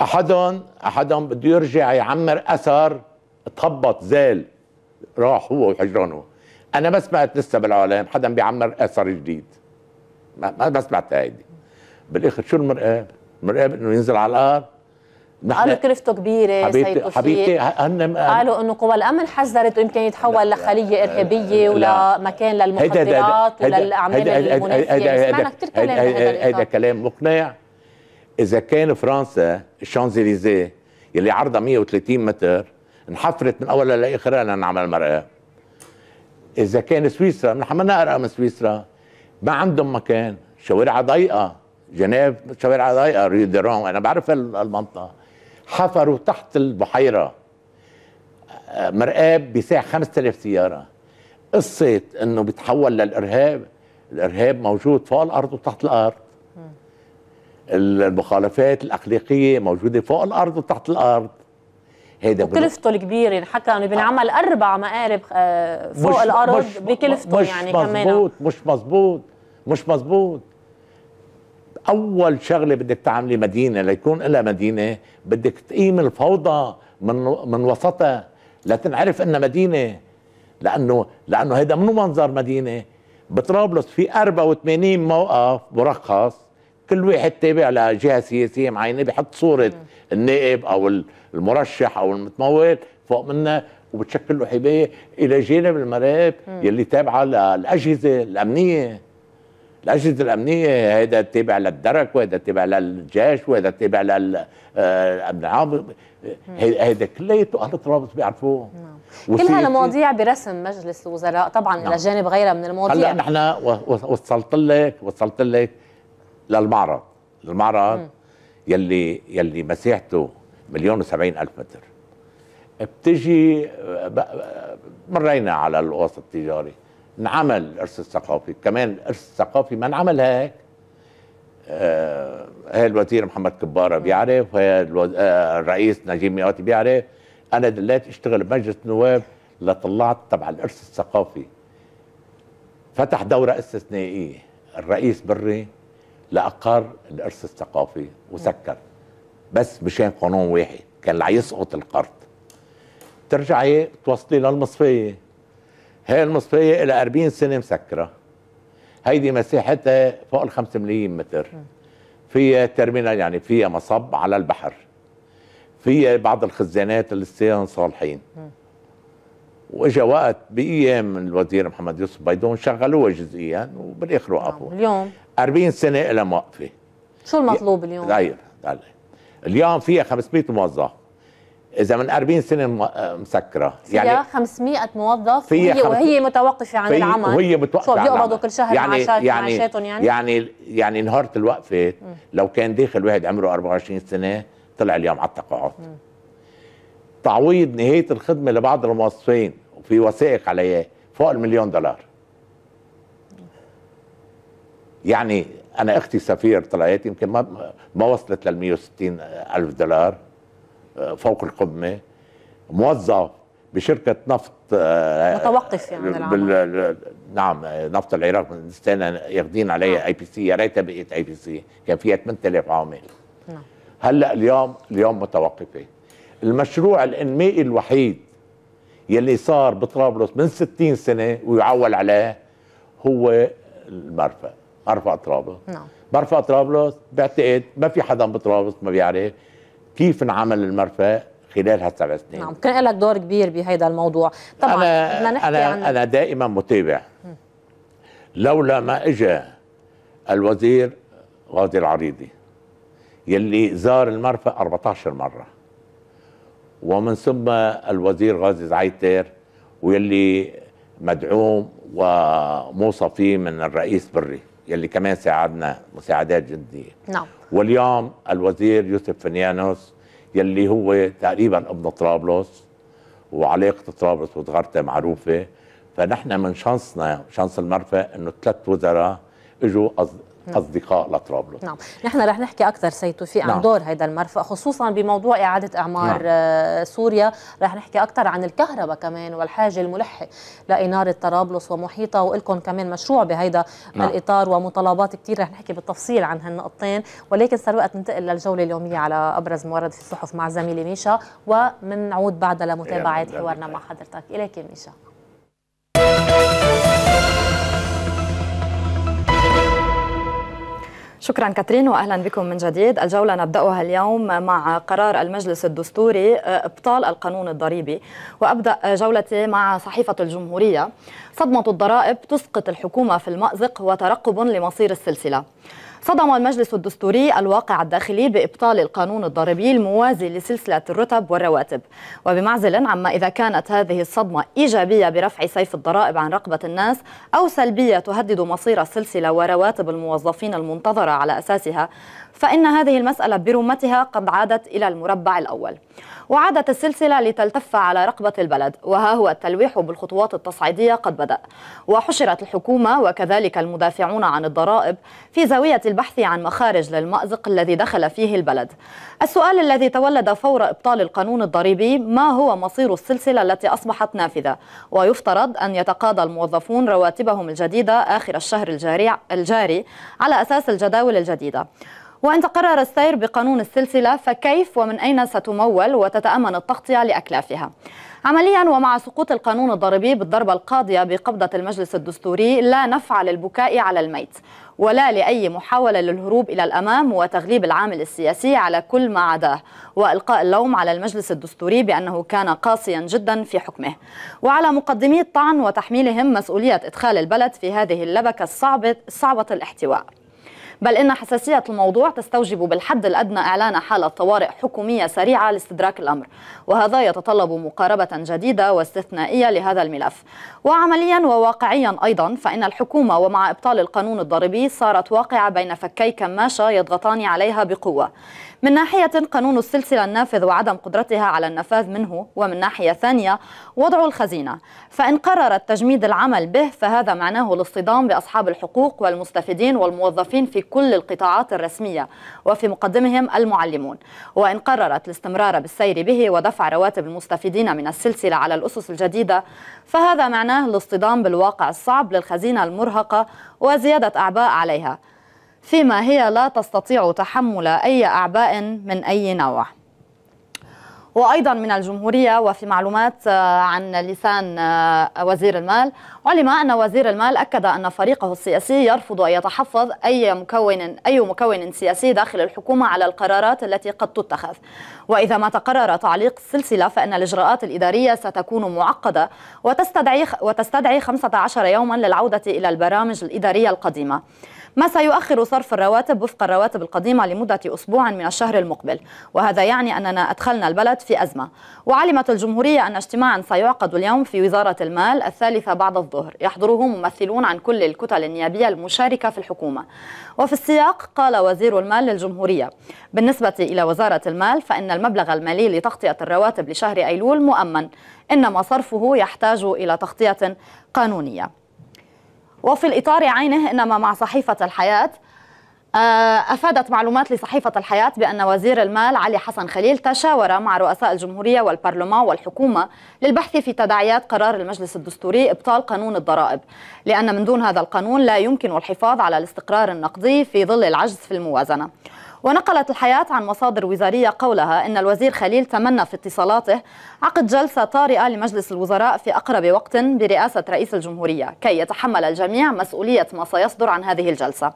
احدهم احدهم بده يرجع يعمر اثر تخبط زال راح هو وحجرانه انا ما سمعت لسه بالعالم حدا بيعمر اثر آه، جديد ما ما سمعت هيدي بالاخر شو المرقاب؟ المرقاب انه ينزل على الارض قالوا كلفته كبيره حبيبتي سيد حبيبتي قالوا انه قوى الامن حذرت يمكن يتحول لخليه ارهابيه ولمكان للمخدرات وللاعمال المنافسه يعني سمعنا كثير كلام هذا كلام مقنع اذا كان فرنسا الشانزليزيه يلي عرضها 130 متر انحفرت من اولها لاخرها لنعمل مرآه اذا كان سويسرا نحن ما نقرأ من سويسرا ما عندهم مكان شوارع ضيقه جنيف شوارع ضيقه ريو ديرون انا بعرف المنطقه حفروا تحت البحيره مرآب بيساع 5000 سياره قصه انه بيتحول للارهاب الارهاب موجود فوق الارض وتحت الارض المخالفات الاخلاقيه موجوده فوق الارض وتحت الارض هيدا بكلفته الكبيره يعني حتى حكى انه بنعمل اربع مقارب آه، فوق الارض بكلفته يعني مزبوط كمان مش مزبوط مش مضبوط مش مضبوط اول شغله بدك تعملي مدينه ليكون لها مدينه بدك تقيم الفوضى من من وسطها لتنعرف انها مدينه لانه لانه هيدا منو منظر مدينه بطرابلس في 84 موقف مرخص كل واحد تابع لجهه سياسيه معينه بحط صوره النائب او المرشح او المتمول فوق منها وبتشكل له حمايه الى جانب المراقب يلي تابعه للاجهزه الامنيه الاجهزه الامنيه هذا تابع للدرك وهذا تابع للجيش وهذا تابع للامن آه، العام هذا كلياته اهل الترابط بيعرفوه نعم. كلها برسم مجلس الوزراء طبعا نعم. الى جانب غيرها من المواضيع هلا نحن وصلت لك وصلت لك للمعرض المعرض يلي يلي مساحته مليون وسبعين ألف متر بتجي مرينا على الوسط التجاري انعمل إرث الثقافي كمان إرث الثقافي ما انعمل هيك آه هاي الوزير محمد كباره بيعرف هاي الوز... آه الرئيس نجيب مياتي بيعرف انا دلات اشتغل بمجلس النواب لطلعت تبع الارث الثقافي فتح دوره استثنائيه الرئيس بري لأقر الإرث الثقافي وسكر بس مشان قانون واحد كان لا يسقط القرض ترجعي توصلي للمصفية هاي المصفية إلى 40 سنة مسكرة هيدي مساحتها فوق ال 5 ملايين متر فيها ترمينال يعني فيها مصب على البحر فيها بعض الخزانات اللي لسه صالحين واجا وقت بايام الوزير محمد يوسف بيدون شغلوها جزئيا وبالاخر وقفوا نعم، اليوم 40 سنه لها موقفه شو المطلوب اليوم؟ غير غير اليوم فيها 500 موظف اذا من 40 سنه مسكره فيها يعني 500 موظف فيها وهي, وهي متوقفه عن العمل وهي متوقفه شو بيقبضوا كل شهر يعني معاشات يعني معاشاتهم يعني يعني يعني نهارة الوقفه لو كان داخل واحد عمره 24 سنه طلع اليوم على التقاعد تعويض نهايه الخدمه لبعض الموظفين وفي وثائق عليه فوق المليون دولار يعني انا اختي سفير طلعت يمكن ما ما وصلت لل 160 الف دولار آه، فوق القمه موظف بشركه نفط آه، متوقف يعني العمل نعم نفط العراق نعم. من ياخذين عليها اي بي سي يا ريتها بقيت اي بي سي كان فيها 8000 عامل نعم هلا اليوم اليوم متوقفه المشروع الانمائي الوحيد يلي صار بطرابلس من 60 سنه ويعول عليه هو المرفأ ارفع طرابلس نعم برفع طرابلس بعتقد ما في حدا بطرابلس ما بيعرف كيف انعمل المرفأ خلال هالسبع سنين نعم كان لك دور كبير بهذا الموضوع طبعا بدنا نحكي أنا, عن... انا دائما متابع لولا ما اجى الوزير غازي العريضي يلي زار المرفأ 14 مرة ومن ثم الوزير غازي زعيتر ويلي مدعوم وموصى فيه من الرئيس بري يلي كمان ساعدنا مساعدات جدية نعم واليوم الوزير يوسف فنيانوس يلي هو تقريبا ابن طرابلس وعلاقة طرابلس وصغرته معروفة فنحن من شانسنا شانس المرفأ انه ثلاث وزراء اجوا نعم. اصدقاء لطرابلس نعم نحن رح نحكي اكثر سيد توفيق نعم. عن دور هذا المرفق خصوصا بموضوع اعاده اعمار نعم. آه، سوريا رح نحكي اكثر عن الكهرباء كمان والحاجه الملحه لاناره طرابلس ومحيطها ولكم كمان مشروع بهيدا نعم. الاطار ومطالبات كثير رح نحكي بالتفصيل عن هالنقطتين ولكن صار وقت ننتقل للجوله اليوميه على ابرز مورد في الصحف مع زميلي ميشا ومنعود بعدها لمتابعه حوارنا مع حضرتك اليك ميشا شكرا كاترين واهلا بكم من جديد، الجوله نبداها اليوم مع قرار المجلس الدستوري ابطال القانون الضريبي، وابدا جولتي مع صحيفه الجمهوريه، صدمه الضرائب تسقط الحكومه في المازق وترقب لمصير السلسله. صدم المجلس الدستوري الواقع الداخلي بإبطال القانون الضريبي الموازي لسلسلة الرتب والرواتب وبمعزل عما إذا كانت هذه الصدمة إيجابية برفع سيف الضرائب عن رقبة الناس أو سلبية تهدد مصير السلسلة ورواتب الموظفين المنتظرة على أساسها فإن هذه المسألة برمتها قد عادت إلى المربع الأول وعادت السلسلة لتلتف على رقبة البلد وها هو التلويح بالخطوات التصعيدية قد بدأ وحشرت الحكومة وكذلك المدافعون عن الضرائب في زاوية البحث عن مخارج للمأزق الذي دخل فيه البلد السؤال الذي تولد فور إبطال القانون الضريبي ما هو مصير السلسلة التي أصبحت نافذة ويفترض أن يتقاضى الموظفون رواتبهم الجديدة آخر الشهر الجاري على أساس الجداول الجديدة وإن تقرر السير بقانون السلسلة فكيف ومن أين ستمول وتتأمن التغطية لأكلافها عمليا ومع سقوط القانون الضريبي بالضربة القاضية بقبضة المجلس الدستوري لا نفعل البكاء على الميت ولا لأي محاولة للهروب إلى الأمام وتغليب العامل السياسي على كل ما عداه وإلقاء اللوم على المجلس الدستوري بأنه كان قاسيا جدا في حكمه وعلى مقدمي الطعن وتحميلهم مسؤولية إدخال البلد في هذه اللبكة الصعبة, الصعبة الاحتواء بل إن حساسية الموضوع تستوجب بالحد الأدنى إعلان حالة طوارئ حكومية سريعة لاستدراك الأمر وهذا يتطلب مقاربة جديدة واستثنائية لهذا الملف وعمليا وواقعيا أيضا فإن الحكومة ومع إبطال القانون الضريبي صارت واقعة بين فكي كماشة يضغطان عليها بقوة من ناحية قانون السلسلة النافذ وعدم قدرتها على النفاذ منه ومن ناحية ثانية وضع الخزينة فإن قررت تجميد العمل به فهذا معناه الاصطدام بأصحاب الحقوق والمستفيدين والموظفين في كل القطاعات الرسمية وفي مقدمهم المعلمون وإن قررت الاستمرار بالسير به ودفع رواتب المستفيدين من السلسلة على الأسس الجديدة فهذا معناه الاصطدام بالواقع الصعب للخزينة المرهقة وزيادة أعباء عليها فيما هي لا تستطيع تحمل أي أعباء من أي نوع وأيضا من الجمهورية وفي معلومات آه، عن لسان آه، وزير المال علم أن وزير المال أكد أن فريقه السياسي يرفض أن يتحفظ أي مكون أي مكون سياسي داخل الحكومة على القرارات التي قد تتخذ وإذا ما تقرر تعليق السلسلة فإن الإجراءات الإدارية ستكون معقدة وتستدعي وتستدعي 15 يوما للعودة إلى البرامج الإدارية القديمة ما سيؤخر صرف الرواتب وفق الرواتب القديمة لمدة أسبوع من الشهر المقبل وهذا يعني أننا أدخلنا البلد في أزمة وعلمت الجمهورية أن اجتماعا سيعقد اليوم في وزارة المال الثالثة بعد الظهر يحضره ممثلون عن كل الكتل النيابية المشاركة في الحكومة وفي السياق قال وزير المال للجمهورية بالنسبة إلى وزارة المال فإن المبلغ المالي لتغطية الرواتب لشهر أيلول مؤمن إنما صرفه يحتاج إلى تغطية قانونية وفي الإطار عينه إنما مع صحيفة الحياة آه، أفادت معلومات لصحيفة الحياة بأن وزير المال علي حسن خليل تشاور مع رؤساء الجمهورية والبرلمان والحكومة للبحث في تداعيات قرار المجلس الدستوري إبطال قانون الضرائب لأن من دون هذا القانون لا يمكن الحفاظ على الاستقرار النقدي في ظل العجز في الموازنة ونقلت الحياة عن مصادر وزارية قولها أن الوزير خليل تمنى في اتصالاته عقد جلسة طارئة لمجلس الوزراء في أقرب وقت برئاسة رئيس الجمهورية كي يتحمل الجميع مسؤولية ما سيصدر عن هذه الجلسة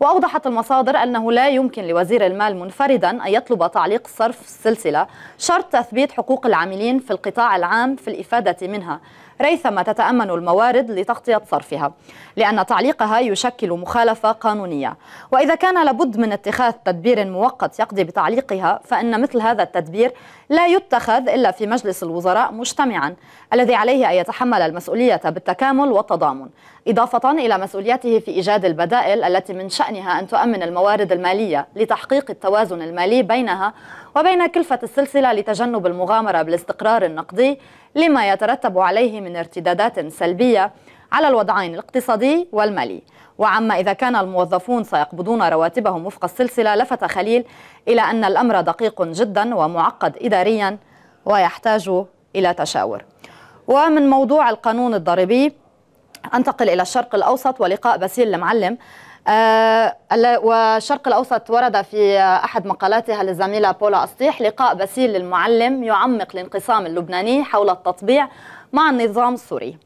وأوضحت المصادر أنه لا يمكن لوزير المال منفردا أن يطلب تعليق صرف السلسلة شرط تثبيت حقوق العاملين في القطاع العام في الإفادة منها ريثما تتأمن الموارد لتغطية صرفها لأن تعليقها يشكل مخالفة قانونية وإذا كان لابد من اتخاذ تدبير مؤقت يقضي بتعليقها فإن مثل هذا التدبير لا يتخذ إلا في مجلس الوزراء مجتمعا الذي عليه أن يتحمل المسؤولية بالتكامل والتضامن إضافة إلى مسؤوليته في إيجاد البدائل التي من شأنها أن تؤمن الموارد المالية لتحقيق التوازن المالي بينها وبين كلفة السلسلة لتجنب المغامرة بالاستقرار النقدي لما يترتب عليه من ارتدادات سلبية على الوضعين الاقتصادي والمالي وعما إذا كان الموظفون سيقبضون رواتبهم وفق السلسلة لفت خليل إلى أن الأمر دقيق جدا ومعقد إداريا ويحتاج إلى تشاور ومن موضوع القانون الضريبي أنتقل إلى الشرق الأوسط ولقاء باسيل المعلم والشرق آه، الأوسط ورد في أحد مقالاتها للزميلة بولا أسطيح لقاء بسيل للمعلم يعمق الانقسام اللبناني حول التطبيع مع النظام السوري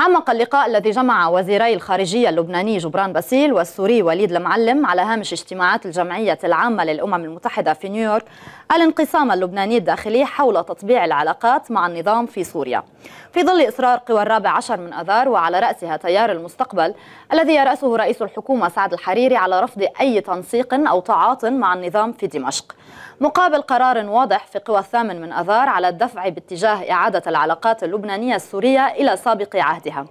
عمق اللقاء الذي جمع وزيري الخارجية اللبناني جبران باسيل والسوري وليد المعلم على هامش اجتماعات الجمعية العامة للأمم المتحدة في نيويورك الانقسام اللبناني الداخلي حول تطبيع العلاقات مع النظام في سوريا في ظل إصرار قوى الرابع عشر من أذار وعلى رأسها تيار المستقبل الذي يرأسه رئيس الحكومة سعد الحريري على رفض أي تنسيق أو تعاط مع النظام في دمشق مقابل قرار واضح في قوى الثامن من أذار على الدفع باتجاه إعادة العلاقات اللبنانية السورية إلى سابق عهدها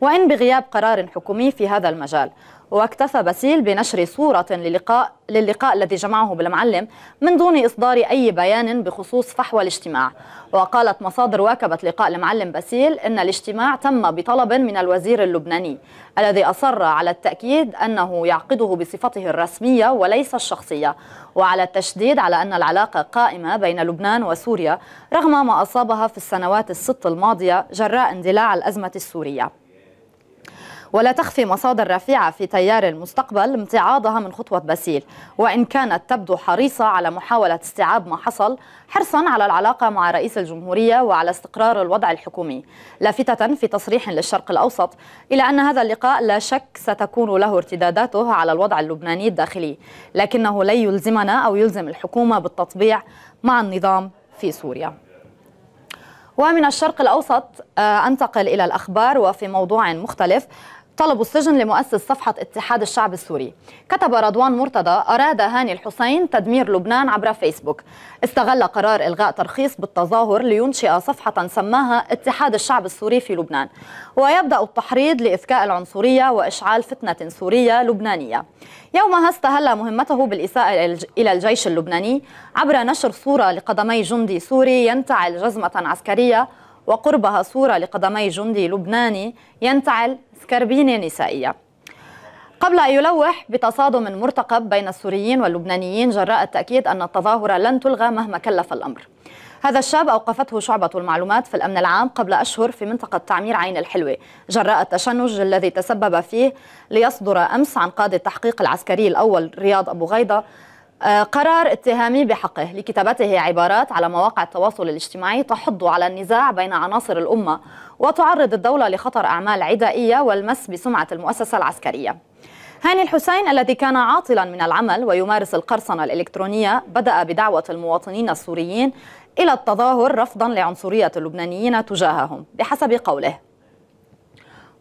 وإن بغياب قرار حكومي في هذا المجال واكتفى باسيل بنشر صورة للقاء للقاء الذي جمعه بالمعلم من دون إصدار أي بيان بخصوص فحوى الاجتماع وقالت مصادر واكبت لقاء المعلم باسيل إن الاجتماع تم بطلب من الوزير اللبناني الذي أصر على التأكيد أنه يعقده بصفته الرسمية وليس الشخصية وعلى التشديد على أن العلاقة قائمة بين لبنان وسوريا رغم ما أصابها في السنوات الست الماضية جراء اندلاع الأزمة السورية ولا تخفي مصادر رفيعة في تيار المستقبل امتعاضها من خطوة باسيل وإن كانت تبدو حريصة على محاولة استيعاب ما حصل حرصا على العلاقة مع رئيس الجمهورية وعلى استقرار الوضع الحكومي لافتة في تصريح للشرق الأوسط إلى أن هذا اللقاء لا شك ستكون له ارتداداته على الوضع اللبناني الداخلي لكنه لن يلزمنا أو يلزم الحكومة بالتطبيع مع النظام في سوريا ومن الشرق الأوسط آه، أنتقل إلى الأخبار وفي موضوع مختلف طلبوا السجن لمؤسس صفحة اتحاد الشعب السوري كتب رضوان مرتضى أراد هاني الحسين تدمير لبنان عبر فيسبوك استغل قرار إلغاء ترخيص بالتظاهر لينشئ صفحة سماها اتحاد الشعب السوري في لبنان ويبدأ التحريض لإذكاء العنصرية وإشعال فتنة سورية لبنانية يومها استهل مهمته بالإساءة إلى الجيش اللبناني عبر نشر صورة لقدمي جندي سوري ينتعل جزمة عسكرية وقربها صورة لقدمي جندي لبناني ينتعل سكربينة نسائية قبل أن يلوح بتصادم مرتقب بين السوريين واللبنانيين جراء التأكيد أن التظاهرة لن تلغى مهما كلف الأمر هذا الشاب أوقفته شعبة المعلومات في الأمن العام قبل أشهر في منطقة تعمير عين الحلوة جراء التشنج الذي تسبب فيه ليصدر أمس عن قاضي التحقيق العسكري الأول رياض أبو غيضة آه، قرار اتهامي بحقه لكتابته عبارات على مواقع التواصل الاجتماعي تحض على النزاع بين عناصر الأمة وتعرض الدولة لخطر أعمال عدائية والمس بسمعة المؤسسة العسكرية هاني الحسين الذي كان عاطلا من العمل ويمارس القرصنة الإلكترونية بدأ بدعوة المواطنين السوريين إلى التظاهر رفضا لعنصرية اللبنانيين تجاههم بحسب قوله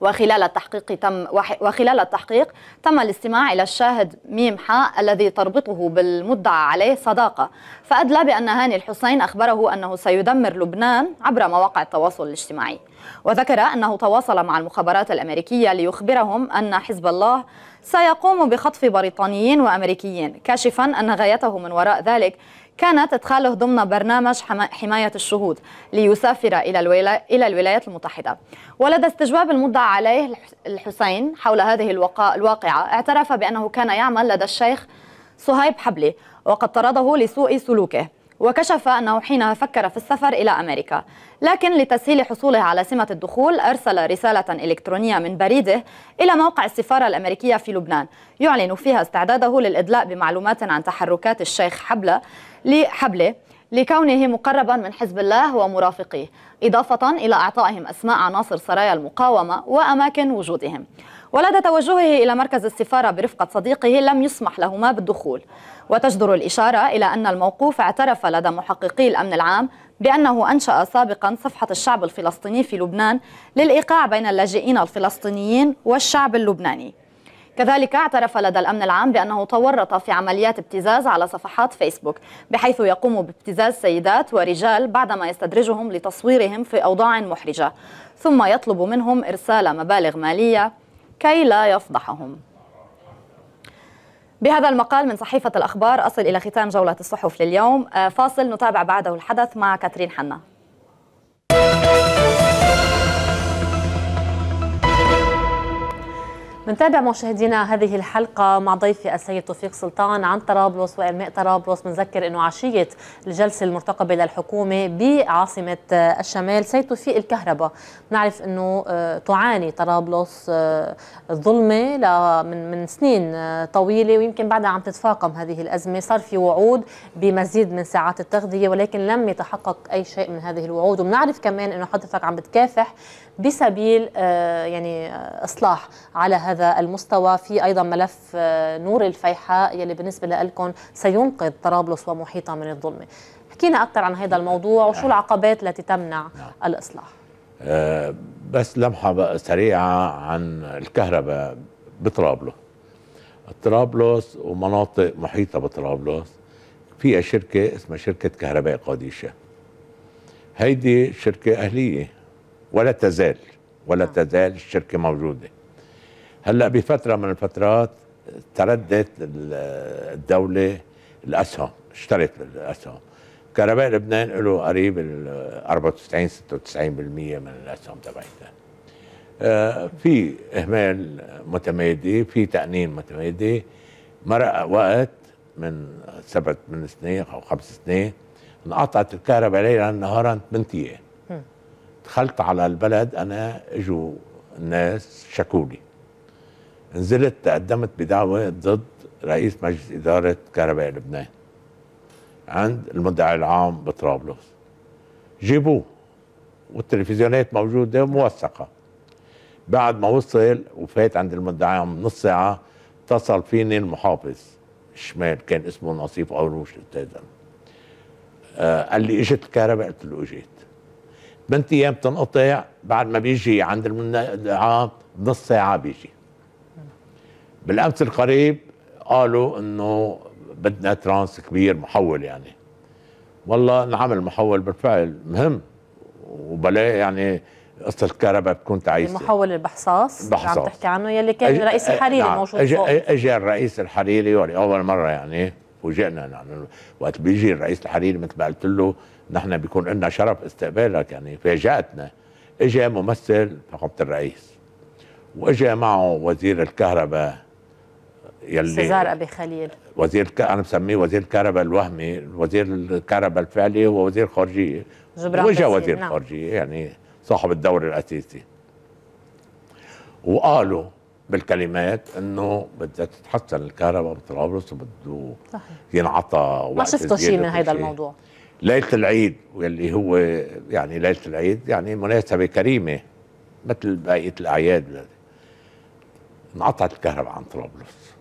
وخلال التحقيق تم وخلال التحقيق تم الاستماع إلى الشاهد ميم حاء الذي تربطه بالمدعى عليه صداقة فأدلى بأن هاني الحسين أخبره أنه سيدمر لبنان عبر مواقع التواصل الاجتماعي وذكر أنه تواصل مع المخابرات الأمريكية ليخبرهم أن حزب الله سيقوم بخطف بريطانيين وأمريكيين كاشفا أن غايته من وراء ذلك كانت تدخله ضمن برنامج حماية الشهود ليسافر إلى, الولا... إلى الولايات المتحدة ولدى استجواب المدعى عليه الحسين حول هذه الواقعة اعترف بأنه كان يعمل لدى الشيخ صهيب حبلي وقد طرده لسوء سلوكه وكشف أنه حينها فكر في السفر إلى أمريكا لكن لتسهيل حصوله على سمة الدخول أرسل رسالة إلكترونية من بريده إلى موقع السفارة الأمريكية في لبنان يعلن فيها استعداده للإدلاء بمعلومات عن تحركات الشيخ حبلة لحبله لكونه مقربا من حزب الله ومرافقيه إضافة إلى أعطائهم أسماء عناصر سرايا المقاومة وأماكن وجودهم ولدى توجهه إلى مركز السفارة برفقة صديقه لم يسمح لهما بالدخول وتجدر الإشارة إلى أن الموقوف اعترف لدى محققي الأمن العام بأنه أنشأ سابقا صفحة الشعب الفلسطيني في لبنان للإيقاع بين اللاجئين الفلسطينيين والشعب اللبناني كذلك اعترف لدى الأمن العام بأنه تورط في عمليات ابتزاز على صفحات فيسبوك بحيث يقوم بابتزاز سيدات ورجال بعدما يستدرجهم لتصويرهم في أوضاع محرجة ثم يطلب منهم إرسال مبالغ مالية كي لا يفضحهم بهذا المقال من صحيفة الأخبار أصل إلى ختام جولة الصحف لليوم آه، فاصل نتابع بعده الحدث مع كاترين حنا منتابع مشاهدينا هذه الحلقة مع ضيفي السيد توفيق سلطان عن طرابلس وإلماء طرابلس منذكر أنه عشية الجلسة المرتقبة للحكومة بعاصمة الشمال سيد توفيق الكهرباء بنعرف أنه آه، تعاني طرابلس آه، الظلمة من من سنين آه، طويلة ويمكن بعدها عم تتفاقم هذه الأزمة صار في وعود بمزيد من ساعات التغذية ولكن لم يتحقق أي شيء من هذه الوعود وبنعرف كمان أنه حضرتك عم بتكافح بسبيل آه، يعني آه، اصلاح على هذا المستوى في ايضا ملف آه، نور الفيحاء يلي بالنسبه لكم سينقذ طرابلس ومحيطها من الظلمه حكينا اكثر عن هذا الموضوع وشو العقبات التي تمنع نعم. نعم. الاصلاح بس لمحه سريعه عن الكهرباء بطرابلس طرابلس ومناطق محيطه بطرابلس فيها شركه اسمها شركه كهرباء قاديشه هيدي شركه اهليه ولا تزال ولا نعم. تزال الشركه موجوده هلا بفتره من الفترات تردت الدوله الاسهم اشترت الاسهم كهرباء لبنان له قريب 94 96% من الاسهم تبعتها آه في اهمال متمادي في تأنين متمادي مرق وقت من سبع من سنين او خمس سنين انقطعت الكهرباء ليلا نهارا 8 ايام دخلت على البلد انا اجوا ناس شكولي نزلت تقدمت بدعوة ضد رئيس مجلس اداره كهرباء لبنان عند المدعي العام بطرابلس جيبوه والتلفزيونات موجوده موثقه بعد ما وصل وفات عند المدعي العام نص ساعه اتصل فيني المحافظ الشمال كان اسمه نصيف اوروش استاذ آه قال لي اجت الكهرباء قلت له اجت بنت ايام بتنقطع بعد ما بيجي عند المنقعه نص ساعه بيجي بالامس القريب قالوا انه بدنا ترانس كبير محول يعني والله انعمل محول بالفعل مهم وبلاقي يعني قصة الكهرباء بتكون تعيسة المحول البحصاص بحصاص عم تحكي عنه يلي كان رئيس الحريري نعم. موجود فوق اجى الرئيس الحريري اول مرة يعني فوجئنا نحن وقت بيجي الرئيس الحريري مثل ما قلت له نحن بيكون عندنا شرف استقبالك يعني فاجأتنا اجى ممثل فخامة الرئيس واجى معه وزير الكهرباء يلي سيزار ابي خليل وزير ك... انا بسميه وزير الكهرباء الوهمي وزير الكهرباء الفعلي ووزير خارجيه وجا وزير نعم. خارجيه يعني صاحب الدور الاساسي وقالوا بالكلمات انه بدها تتحسن الكهرباء بطرابلس وبده ينعطى ما شفتوا شيء من هذا الموضوع ليله العيد واللي هو يعني ليله العيد يعني مناسبه كريمه مثل بقيه الاعياد انقطعت الكهرباء عن طرابلس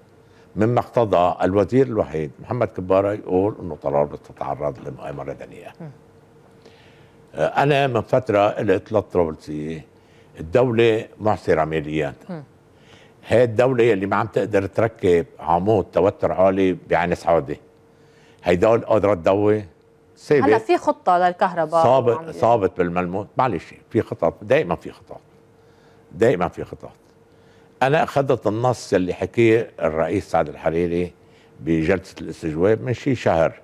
مما اقتضى الوزير الوحيد محمد كبارة يقول انه طرابلس تتعرض لمؤامره دنيئه آه، انا من فتره قلت للطرابلسيه الدوله معسره ماليا هاي الدولة اللي ما عم تقدر تركب عمود توتر عالي بعين سعودي هيدول قدرة قادرة تدوي سابق هلا في خطه للكهرباء صابت صابت بالملموس معلش في خطط دائما في خطط دائما في خطط انا اخذت النص اللي حكيه الرئيس سعد الحريري بجلسه الاستجواب من شي شهر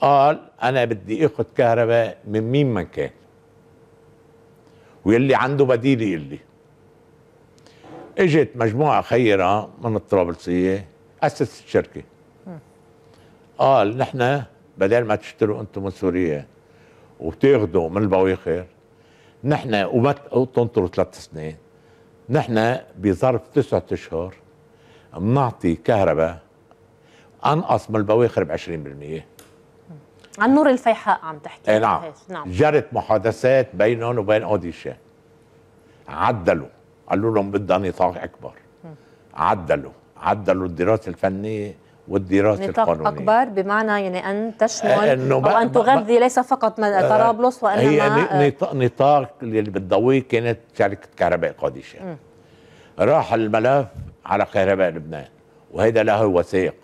قال انا بدي اخذ كهرباء من مين ما كان واللي عنده بديل يلي اجت مجموعه خيره من الطرابلسيه اسست الشركه قال نحن بدل ما تشتروا انتم من سوريا وتاخذوا من البواخر نحن تنطروا ثلاث سنين نحن بظرف تسعة اشهر بنعطي كهرباء انقص من البواخر ب 20% عن نور الفيحاء عم تحكي اي نعم. نعم جرت محادثات بينهم وبين اوديشا عدلوا قالوا لهم بدنا نطاق اكبر عدلوا عدلوا الدراسه الفنيه والدراسه القانونيه نطاق اكبر بمعنى يعني ان تشمل أه، او ان تغذي ليس فقط من أه، طرابلس وانما هي أه، نطاق نطاق اللي بتضويه كانت شركه كهرباء قادشه م. راح الملف على كهرباء لبنان وهذا له وثيق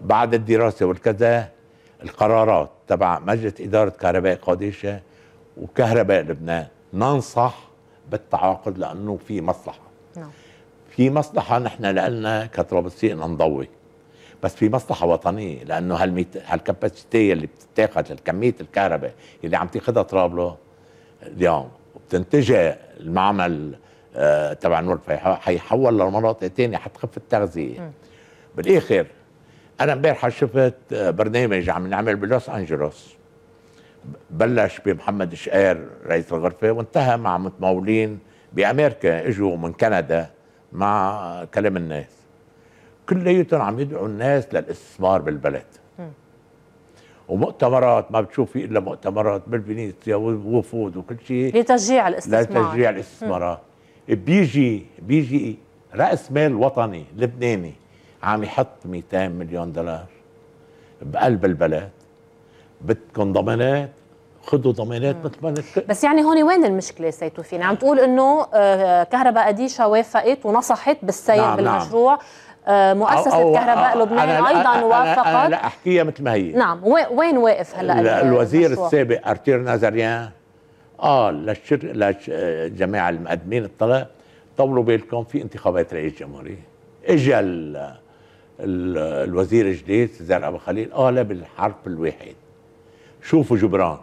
بعد الدراسه والكذا القرارات تبع مجلس اداره كهرباء قادشه وكهرباء لبنان ننصح بالتعاقد لانه في مصلحه في مصلحه نحن لنا كطرابلسيين نضوي بس في مصلحه وطنيه لانه هالميت هالكباسيتي اللي بتتاخد الكميه الكهرباء اللي عم تاخذها طرابلو اليوم وبتنتجها المعمل آه تبع نور حيحول لمناطق ثانيه حتخف التغذيه م. بالاخر انا امبارح شفت آه، برنامج عم نعمل بلوس انجلوس بلش بمحمد شقير رئيس الغرفه وانتهى مع متمولين بامريكا اجوا من كندا مع كلام الناس كليتهم عم يدعوا الناس للاستثمار بالبلد ومؤتمرات ما بتشوفي الا مؤتمرات بالفينيسيا ووفود وكل شيء لتشجيع الاستثمار لتشجيع الاستثمارات بيجي بيجي راس مال وطني لبناني عم يحط 200 مليون دولار بقلب البلد بدكم ضمانات خدوا ضمانات مثل ما بس يعني هون وين المشكله سيتوفينا عم تقول انه آه، كهرباء قديشه وافقت ونصحت بالسير نعم, نعم. بالمشروع نعم. مؤسسة أو كهرباء أو لبنان أنا أيضا أنا وافقت أنا لا أحكيها مثل ما هي نعم وين واقف هلا الوزير السابق أرتير نازاريان قال للشر... للجماعة المقدمين الطلاق طولوا بالكم في انتخابات رئيس جمهورية اجى ال... الوزير الجديد زرع أبو خليل قال بالحرف الواحد شوفوا جبران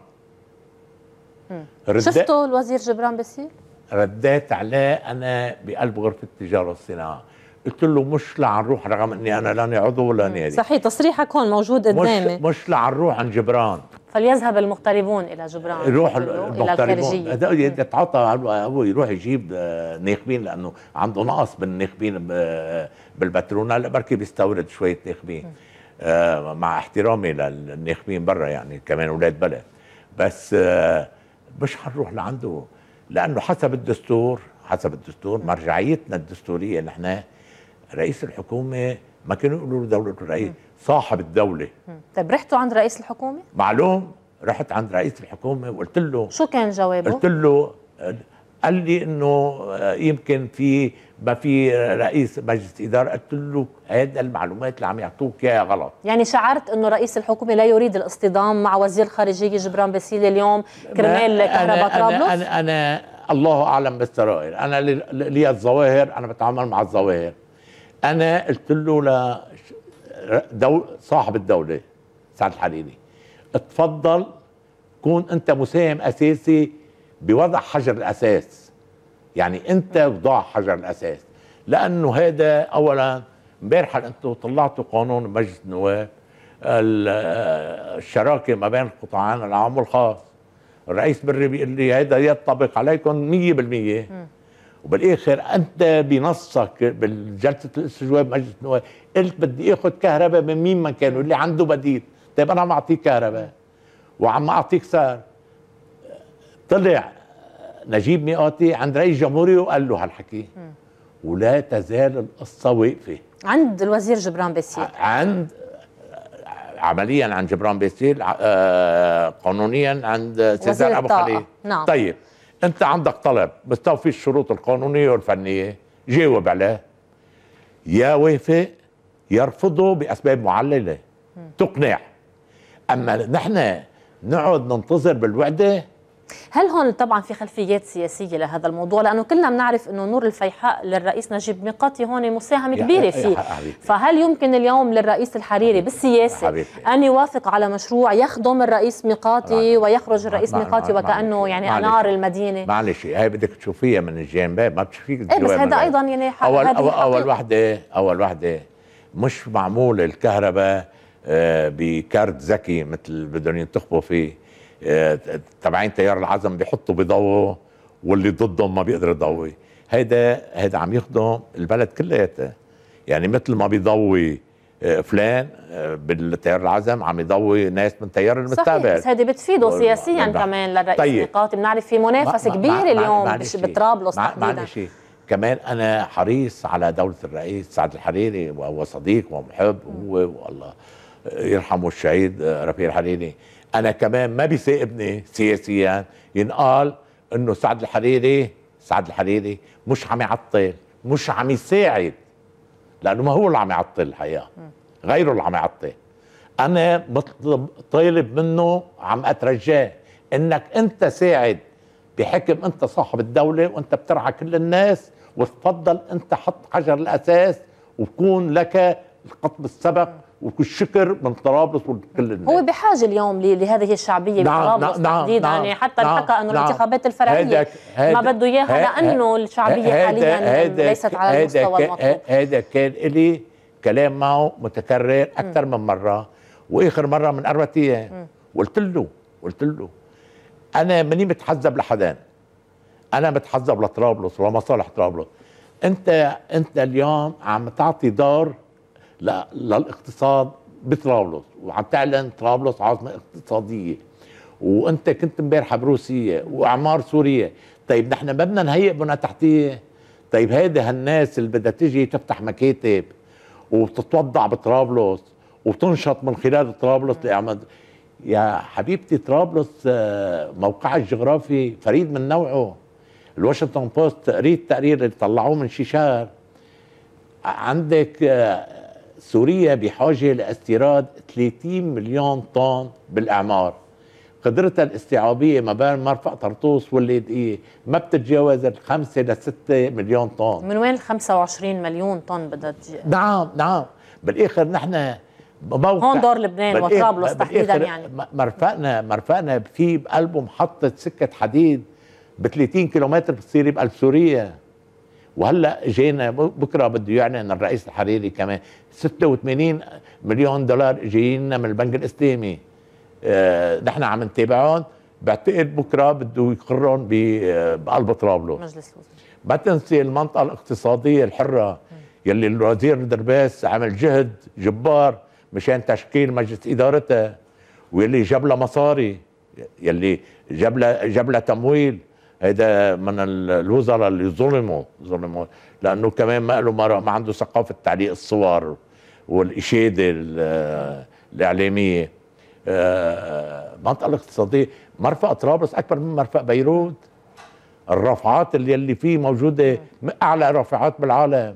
شفتوا الوزير جبران باسيل؟ رديت عليه انا بقلب غرفه التجاره والصناعه قلت له مش لعنروح رغم اني انا لاني عضو ولا نادي صحيح تصريحك هون موجود قدامي مش, مش لعنروح عن جبران فليذهب المغتربون الى جبران يروح المغتربون هذا يتعطى هو يروح يجيب آه، ناخبين لانه عنده نقص بالناخبين بالبترونال بركي بيستورد شويه ناخبين آه، مع احترامي للناخبين برا يعني كمان اولاد بلد بس آه مش هنروح لعنده لانه حسب الدستور حسب الدستور مرجعيتنا الدستوريه نحن رئيس الحكومه ما كانوا يقولوا له دوله الرئيس صاحب الدوله طيب رحتوا عند رئيس الحكومه؟ معلوم رحت عند رئيس الحكومه وقلت له شو كان جوابه؟ قلت له قال لي انه يمكن في ما في رئيس مجلس اداره قلت له هذا المعلومات اللي عم يعطوك اياها غلط يعني شعرت انه رئيس الحكومه لا يريد الاصطدام مع وزير الخارجيه جبران باسيلي اليوم كرمال كهرباء طرابلس أنا, انا الله اعلم بالسرائر انا لي الظواهر انا بتعامل مع الظواهر انا قلت له ل دو صاحب الدوله سعد الحريري اتفضل كون انت مساهم اساسي بوضع حجر الاساس يعني انت ضاع حجر الاساس لانه هذا اولا امبارح انتم طلعتوا قانون مجلس النواب الشراكه ما بين القطاعين العام والخاص الرئيس بري بيقول لي هذا ينطبق عليكم 100% وبالاخر انت بنصك بالجلسه الاستجواب مجلس النواب قلت بدي اخذ كهرباء من مين ما كان اللي عنده بديل طيب انا عم اعطيك كهرباء وعم اعطيك سعر طلع نجيب ميقاتي عند رئيس الجمهورية وقال له هالحكي ولا تزال القصة واقفة عند الوزير جبران باسيل عند عمليا عند جبران باسيل آه، قانونيا عند سيزان أبو خليل نعم. طيب أنت عندك طلب مستوفي الشروط القانونية والفنية جاوب عليه يا وافق يرفضه بأسباب معللة تقنع أما نحن نقعد ننتظر بالوعدة هل هون طبعا في خلفيات سياسيه لهذا الموضوع لانه كلنا بنعرف انه نور الفيحاء للرئيس نجيب ميقاتي هون مساهمه كبيره فيه فهل يمكن اليوم للرئيس الحريري بالسياسه ان يوافق على مشروع يخدم الرئيس ميقاتي ويخرج الرئيس ميقاتي وكانه يعني انار المدينه معلش هي بدك تشوفيها من الجانبين ما بتشوفيك ايه بس هذا ايضا يعني اول اول, أول وحده اول وحده مش معمول الكهرباء آه، بكارت ذكي مثل بدهم ينتخبوا فيه آه، تبعين تيار العزم بيحطوا بضوء واللي ضدهم ما بيقدر يضوي هيدا هيدا عم يخدم البلد كلياتها يعني مثل ما بيضوي آه، فلان آه، بالتيار العزم عم يضوي ناس من تيار المتابع صحيح بس هيدي بتفيده سياسيا و... كمان للرئيس طيب. النقاطي بنعرف في منافسه كبيره اليوم بطرابلس تحديدا شيء كمان انا حريص على دوله الرئيس سعد الحريري وهو صديق ومحب وهو والله يرحمه الشهيد رفيق الحريري انا كمان ما بيسائبني سياسيا ينقال انه سعد الحريري سعد الحريري مش عم يعطل مش عم يساعد لانه ما هو اللي عم يعطل الحقيقه غيره اللي عم يعطل انا بطلب طالب منه عم اترجاه انك انت ساعد بحكم انت صاحب الدوله وانت بترعى كل الناس وتفضل انت حط حجر الاساس وكون لك القطب السبق شكر من طرابلس وكل الناس هو بحاجه اليوم لهذه الشعبيه نعم بطرابلس نعم،, نعم تحديدا نعم يعني حتى نعم حكى انه نعم الانتخابات الفرعيه ما بده اياها لانه الشعبيه حاليا ليست على المستوى المطلوب هذا كان لي كلام معه متكرر اكثر من مره واخر مره من اربع ايام قلت له قلت له انا ماني متحزب لحدا انا متحزب لطرابلس ولمصالح طرابلس انت انت اليوم عم تعطي دار للاقتصاد بطرابلس وعم تعلن طرابلس عاصمه اقتصاديه وانت كنت امبارحه بروسيا واعمار سوريا طيب نحن ما بدنا نهيئ بنى تحتيه طيب هيدي هالناس اللي بدها تجي تفتح مكاتب وتتوضع بطرابلس وتنشط من خلال طرابلس لاعمال يا حبيبتي طرابلس آه، موقعها الجغرافي فريد من نوعه الواشنطن بوست قريت تقرير اللي طلعوه من شي شهر عندك آه، سوريا بحاجة لاستيراد 30 مليون طن بالأعمار قدرتها الاستيعابية ما بين مرفق طرطوس واللاذقية ما بتتجاوز الخمسة لستة مليون طن من وين ال 25 مليون طن بدها تجي؟ نعم نعم بالآخر نحن موقع هون دور لبنان وطرابلس تحديدا يعني مرفقنا مرفقنا في بقلبه محطة سكة حديد ب 30 كيلومتر بتصير بقلب سوريا وهلا جينا بكره بده يعلن يعنى الرئيس الحريري كمان 86 مليون دولار جايين من البنك الاسلامي آه، نحن عم نتابعهم بعتقد بكره بده يقرهم بقلب طرابلس مجلس ما تنسي المنطقه الاقتصاديه الحره يلي الوزير درباس عمل جهد جبار مشان تشكيل مجلس ادارتها واللي جاب لها مصاري يلي جاب لها جاب لها تمويل هيدا من الوزراء اللي ظلموا ظلموا لانه كمان ما له ما عنده ثقافه تعليق الصور والاشاده الاعلاميه آه، منطقه الاقتصاديه مرفق طرابلس اكبر من مرفق بيروت الرافعات اللي اللي فيه موجوده اعلى رافعات بالعالم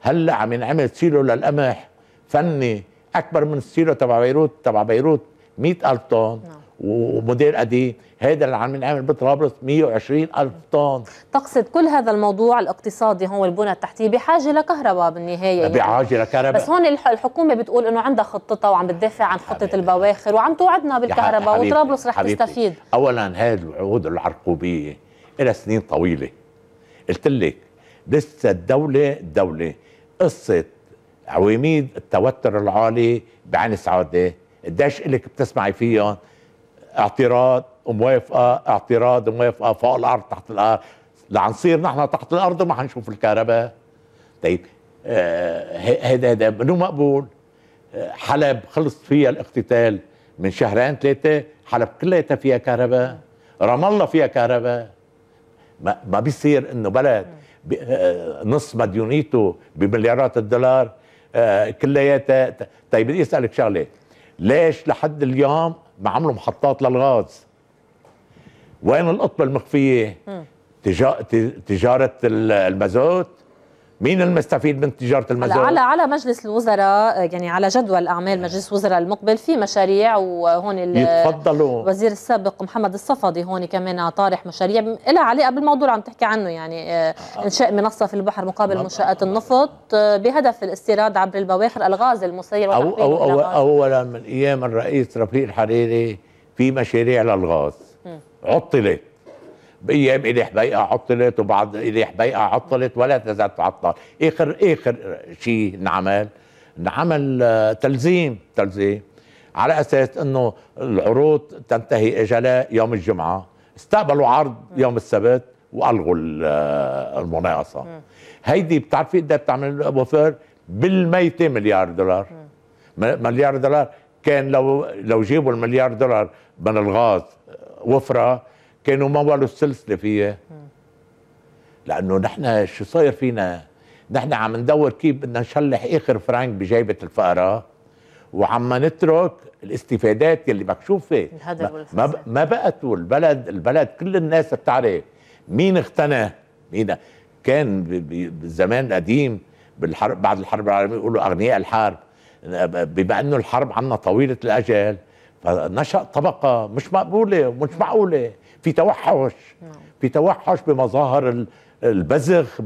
هلا عم ينعمل سيلو للقمح فني اكبر من السيلو تبع بيروت تبع بيروت 100000 طن نعم. ومدير قديم إيه؟ هذا اللي عم نعمل بطرابلس 120 ألف طن تقصد كل هذا الموضوع الاقتصادي هو البنى التحتية بحاجة لكهرباء بالنهاية يعني. لكهرباء بس هون الحكومة بتقول إنه عندها خطتها وعم بتدافع عن خطة حبيب. البواخر وعم توعدنا بالكهرباء وطرابلس رح حبيبتي. تستفيد أولا هذه العقود العرقوبية لها سنين طويلة قلت لك لسه الدولة دولة قصة عواميد التوتر العالي بعين سعادة قديش إلك بتسمعي فيهم اعتراض وموافقه اعتراض وموافقه فوق الارض تحت الارض لعنصير نحن تحت الارض ما حنشوف الكهرباء طيب آه، هذا هذا منو مقبول آه، حلب خلص فيها الاقتتال من شهرين ثلاثه حلب كلياتها فيها كهرباء رام الله فيها كهرباء ما, ما بيصير انه بلد آه، نص مديونيته بمليارات الدولار كلياتها طيب بدي اسالك شغله ليش لحد اليوم عملوا محطات للغاز وين القطبة المخفية تجارة المازوت مين المستفيد من تجاره المزارع؟ على على مجلس الوزراء يعني على جدول اعمال مجلس الوزراء المقبل في مشاريع وهون يتفضلوا الوزير السابق محمد الصفدي هون كمان طارح مشاريع لها علاقه بالموضوع اللي عم تحكي عنه يعني آه، آه. انشاء منصه في البحر مقابل نعم. منشات النفط آه، بهدف الاستيراد عبر البواخر الغاز المسير أو أو أو اولا من ايام الرئيس رفيق الحريري في مشاريع للغاز عطلت بايام اليح بيئه عطلت وبعض اليح بيئه عطلت ولا تزال تعطل اخر اخر شيء انعمل انعمل آه، تلزيم تلزيم على اساس انه العروض تنتهي اجلاء يوم الجمعه استقبلوا عرض يوم السبت والغوا آه، المناقصه هيدي بتعرفي قد بتعمل وفير بال مليار دولار مليار دولار كان لو لو جيبوا المليار دولار من الغاز آه، وفره كانوا ما السلسله فيها لانه نحن شو صاير فينا نحن عم ندور كيف بدنا نشلح اخر فرانك بجيبه الفقراء وعم نترك الاستفادات يلي مكشوفه ما, ما بقت والبلد البلد كل الناس بتعرف مين اغتنى مين كان بالزمان القديم بالحرب بعد الحرب العالميه يقولوا اغنياء الحرب بما انه الحرب عنا طويله الاجل فنشأ طبقه مش مقبوله ومش معقوله في توحش في توحش بمظاهر البزخ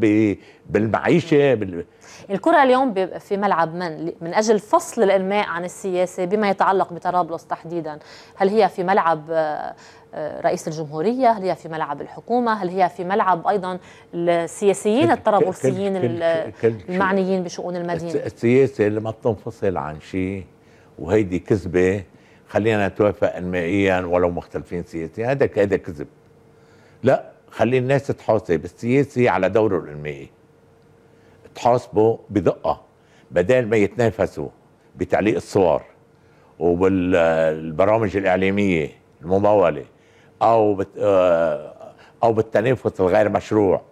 بالمعيشه بال... الكره اليوم في ملعب من من اجل فصل الانماء عن السياسه بما يتعلق بطرابلس تحديدا هل هي في ملعب آه، آه، رئيس الجمهوريه هل هي في ملعب الحكومه هل هي في ملعب ايضا السياسيين الطرابلسيين المعنيين بشؤون المدينه السياسه لما بتنفصل عن شيء وهيدي كذبه خلينا نتوافق انمائيا ولو مختلفين سياسيا هذا هذا كذب لا خلي الناس تحاسب طيب، السياسي على دوره الانمائي تحاسبه بدقه بدل ما يتنافسوا بتعليق الصور وبالبرامج الاعلاميه المموله او آه، او بالتنافس الغير مشروع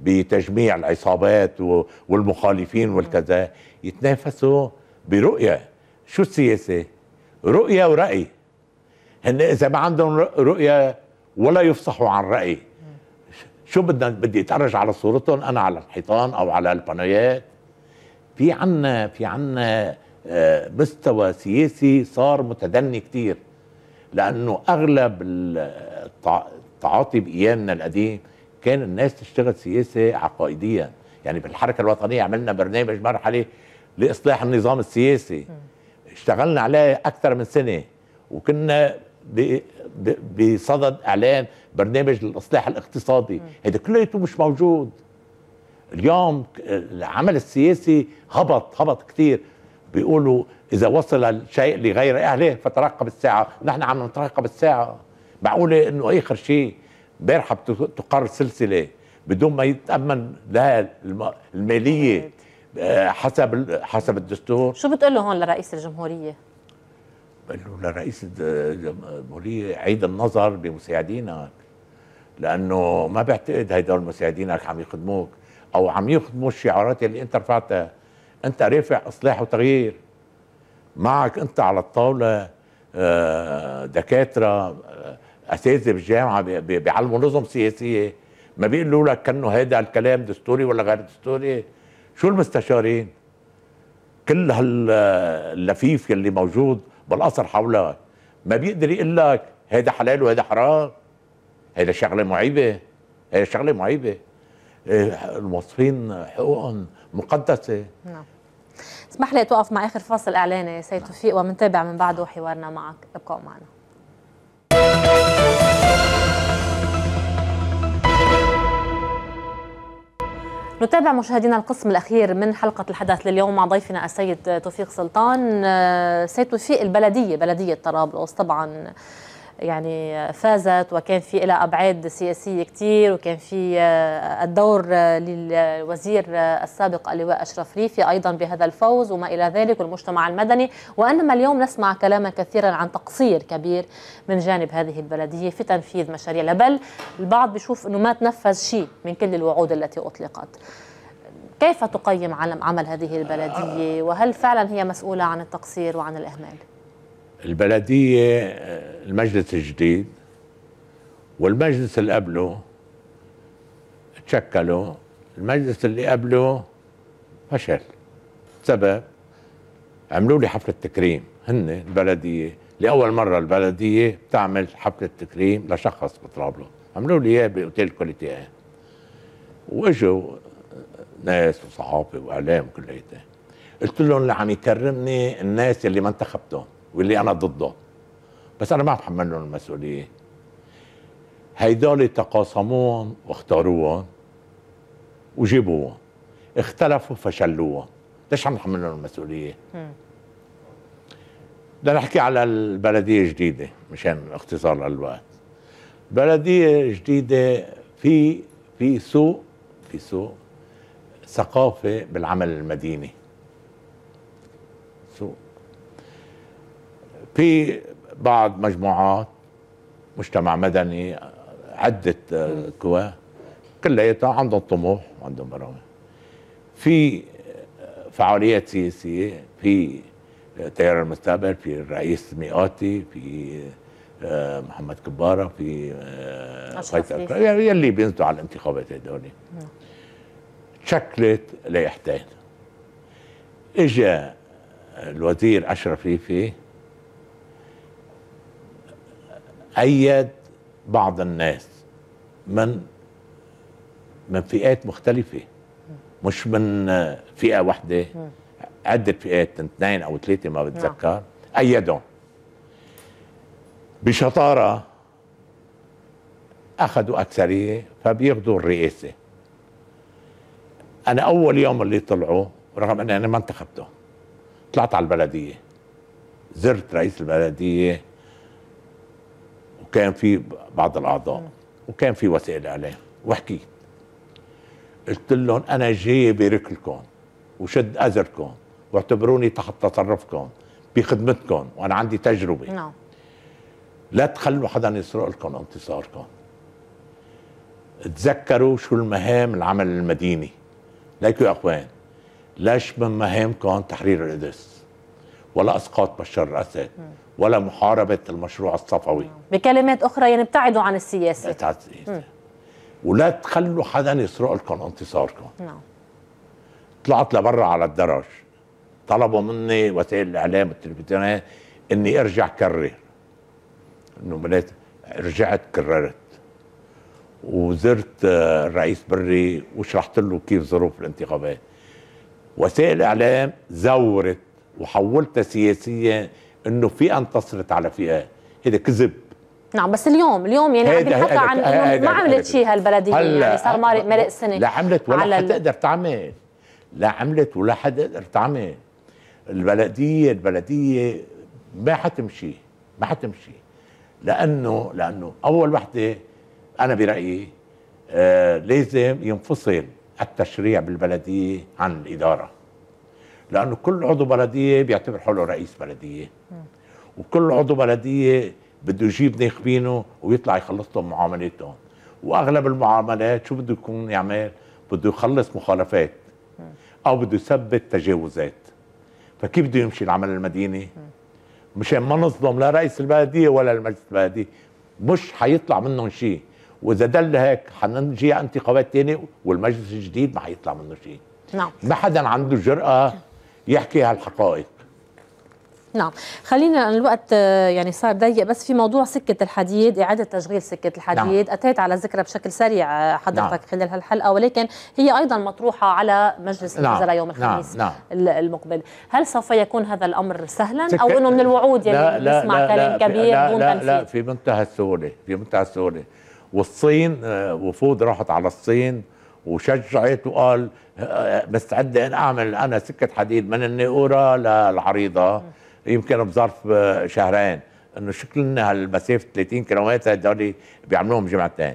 بتجميع العصابات والمخالفين والكذا يتنافسوا برؤيه شو السياسه رؤية ورأي هن إذا ما عندهم رؤية ولا يفصحوا عن رأي شو بدنا بدي أتعرج على صورتهم انا على الحيطان او على البانويات في عنا في عنا آه، مستوى سياسي صار متدني كتير لانه اغلب التعاطي بايامنا القديم كان الناس تشتغل سياسه عقائديا يعني بالحركه الوطنيه عملنا برنامج مرحله لاصلاح النظام السياسي اشتغلنا عليه اكثر من سنه وكنا بصدد اعلان برنامج الاصلاح الاقتصادي هذا كله مش موجود اليوم العمل السياسي هبط هبط كثير بيقولوا اذا وصل الشيء لغير اهله فترقب الساعه نحن عم نترقب الساعه معقوله انه اخر شيء امبارحه تقر سلسله بدون ما يتامن لها الماليه حسب حسب الدستور شو بتقول له هون لرئيس الجمهوريه؟ بقول له لرئيس الجمهوريه عيد النظر بمساعدينك لانه ما بعتقد هدول مساعدينك عم يخدموك او عم يخدموا الشعارات اللي انت رفعتها انت رافع اصلاح وتغيير معك انت على الطاوله آه، دكاتره آه، اساتذه بالجامعه بيعلموا نظم سياسيه ما بيقولوا لك كانه هذا الكلام دستوري ولا غير دستوري شو المستشارين كل هاللفيف يلي موجود بالقصر حولك ما بيقدر يقول لك هيدا حلال وهيدا حرام هيدا شغله معيبه هيدا شغله معيبه إيه، الموظفين حقوقهم مقدسه نعم اسمح لي توقف مع اخر فاصل اعلاني سيد توفيق ومنتابع من بعده حوارنا معك ابقوا معنا نتابع مشاهدينا القسم الأخير من حلقة الحدث لليوم مع ضيفنا السيد توفيق سلطان آه، سيد توفيق البلدية بلدية طرابلس طبعا يعني فازت وكان في لها ابعاد سياسيه كثير وكان في آه، الدور آه، للوزير آه، السابق اللواء اشرف ريفي ايضا بهذا الفوز وما الى ذلك والمجتمع المدني وانما اليوم نسمع كلاما كثيرا عن تقصير كبير من جانب هذه البلديه في تنفيذ مشاريعها بل البعض بيشوف انه ما تنفذ شيء من كل الوعود التي اطلقت كيف تقيم عمل هذه البلديه وهل فعلا هي مسؤوله عن التقصير وعن الاهمال البلدية المجلس الجديد والمجلس اللي قبله تشكلوا المجلس اللي قبله فشل سبب عملوا لي حفلة تكريم هن البلدية لأول مرة البلدية بتعمل حفلة تكريم لشخص بطرابلس عملوا لي إياه بأوتيل آن إيه. وإجوا ناس وصحافة وإعلام وكل قلت لهم اللي عم يكرمني الناس اللي ما انتخبتهم واللي انا ضده بس انا ما بحملهم المسؤوليه هيدول تقاسموهم واختاروهم وجيبوهم اختلفوا فشلوهم ليش عم نحملهم المسؤوليه؟ بدنا نحكي على البلديه الجديده مشان اختصار الوقت بلديه جديده في في سوق في سوق ثقافه بالعمل المديني في بعض مجموعات مجتمع مدني عدة آه، قوى كلياتها عندهم طموح وعندهم برامج في آه، فعاليات سياسية في آه، تيار المستقبل في الرئيس مئاتي في محمد كبارة في فيصل يلي بينزلوا على الانتخابات هدول تشكلت نعم. لائحتين اجا الوزير اشرف ريفي أيد بعض الناس من من فئات مختلفة مش من فئة واحدة عدة فئات اثنين أو ثلاثة ما بتذكر أيدهم بشطارة أخذوا أكثرية فبياخذوا الرئاسة أنا أول يوم اللي طلعوا رغم أني أنا ما انتخبته طلعت على البلدية زرت رئيس البلدية وكان في بعض الاعضاء وكان في وسائل اعلام وحكيت قلت لهم انا جاي بارك لكم وشد اذركم واعتبروني تحت تصرفكم بخدمتكم وانا عندي تجربه نعم لا تخلوا حدا يسرق لكم انتصاركم تذكروا شو المهام العمل المديني ليكوا يا اخوان ليش من مهامكم تحرير القدس ولا اسقاط بشار الاسد ولا محاربه المشروع الصفوي بكلمات اخرى يعني ابتعدوا عن السياسه ولا تخلوا حدا يسرق لكم انتصاركم نعم طلعت لبرا على الدرج طلبوا مني وسائل الاعلام التلفزيونيه اني ارجع كرر انه بنات رجعت كررت وزرت آه، الرئيس بري وشرحت له كيف ظروف الانتخابات وسائل الاعلام زورت وحولتها سياسيه انه في ان تصرت على فئه هذا كذب نعم بس اليوم اليوم يعني عم بنحكى عن انه ما عملت شيء هالبلديه يعني صار مرق سنه لا عملت ولا حتقدر تعمل لا عملت ولا حتقدر تعمل البلديه البلديه ما حتمشي ما حتمشي لانه لانه اول وحده انا برايي آه لازم ينفصل التشريع بالبلديه عن الاداره لانه كل عضو بلديه بيعتبر حاله رئيس بلديه وكل عضو بلديه بده يجيب ناخبينه ويطلع يخلص لهم معاملاتهم واغلب المعاملات شو بده يكون يعمل بده يخلص مخالفات او بده يثبت تجاوزات فكيف بده يمشي العمل المديني مشان ما نظلم لا رئيس البلديه ولا المجلس البلدي مش حيطلع منهم شيء واذا دل هيك حنجي انتخابات ثانيه والمجلس الجديد ما حيطلع منه شيء نعم ما حدا عنده جرأة يحكي هالحقائق نعم خلينا الوقت آه، يعني صار ضيق بس في موضوع سكة الحديد إعادة تشغيل سكة الحديد نعم. أتيت على ذكرها بشكل سريع آه، حضرتك نعم. خلال هالحلقة ولكن هي أيضا مطروحة على مجلس نعم. الوزراء نعم. يوم الخميس نعم. المقبل هل سوف يكون هذا الأمر سهلا سك... أو أنه من الوعود يعني لا نسمع لا كلام لا كبير لا دون لا, لا في منتهى السهولة في منتهى السهولة والصين آه، وفود راحت على الصين وشجعت وقال مستعده ان اعمل انا سكه حديد من النقوره للعريضه يمكن بظرف شهرين انه شكلنا هالمسافه 30 كيلومتر هدول بيعملوهم جمعتين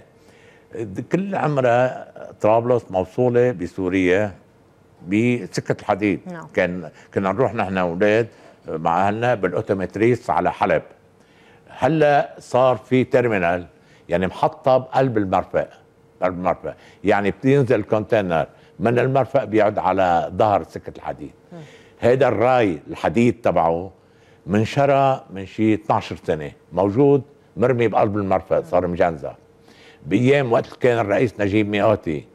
كل عمرها طرابلس موصوله بسوريا بسكه الحديد no. نعم. كان كنا نروح نحن اولاد مع اهلنا بالاوتوماتريس على حلب هلا صار في تيرمينال يعني محطه بقلب المرفق قلب المرفق يعني بتنزل كونتينر من المرفق بيقعد على ظهر سكة الحديد هذا الراي الحديد تبعه منشرى من شي 12 سنة موجود مرمي بقلب المرفق صار مجنزة بأيام وقت كان الرئيس نجيب مئاتي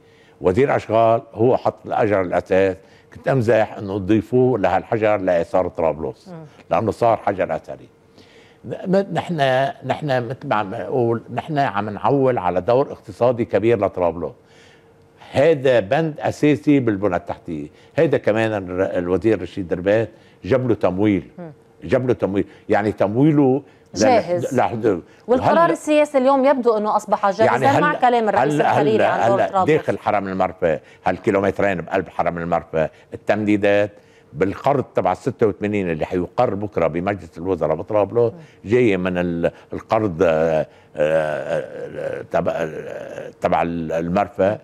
وزير أشغال هو حط الأجر الأساس كنت أمزح أنه تضيفوه لهالحجر لإثار طرابلس لأنه صار حجر أثري نحن نحن مثل ما عم نقول نحن عم نعول على دور اقتصادي كبير لطرابلس هذا بند اساسي بالبنى التحتيه هذا كمان الوزير رشيد دربات جاب له تمويل جاب له تمويل يعني تمويله جاهز لحد والقرار السياسي اليوم يبدو انه اصبح جاهزا يعني هل مع كلام الرئيس هل الخليلي عن دور هل داخل حرم المرفأ هالكيلومترين بقلب حرم المرفأ التمديدات بالقرض تبع 86 اللي حيقر بكره بمجلس الوزراء بطرابلس جاي من القرض آه، آه، آه، تبع تبع المرفأ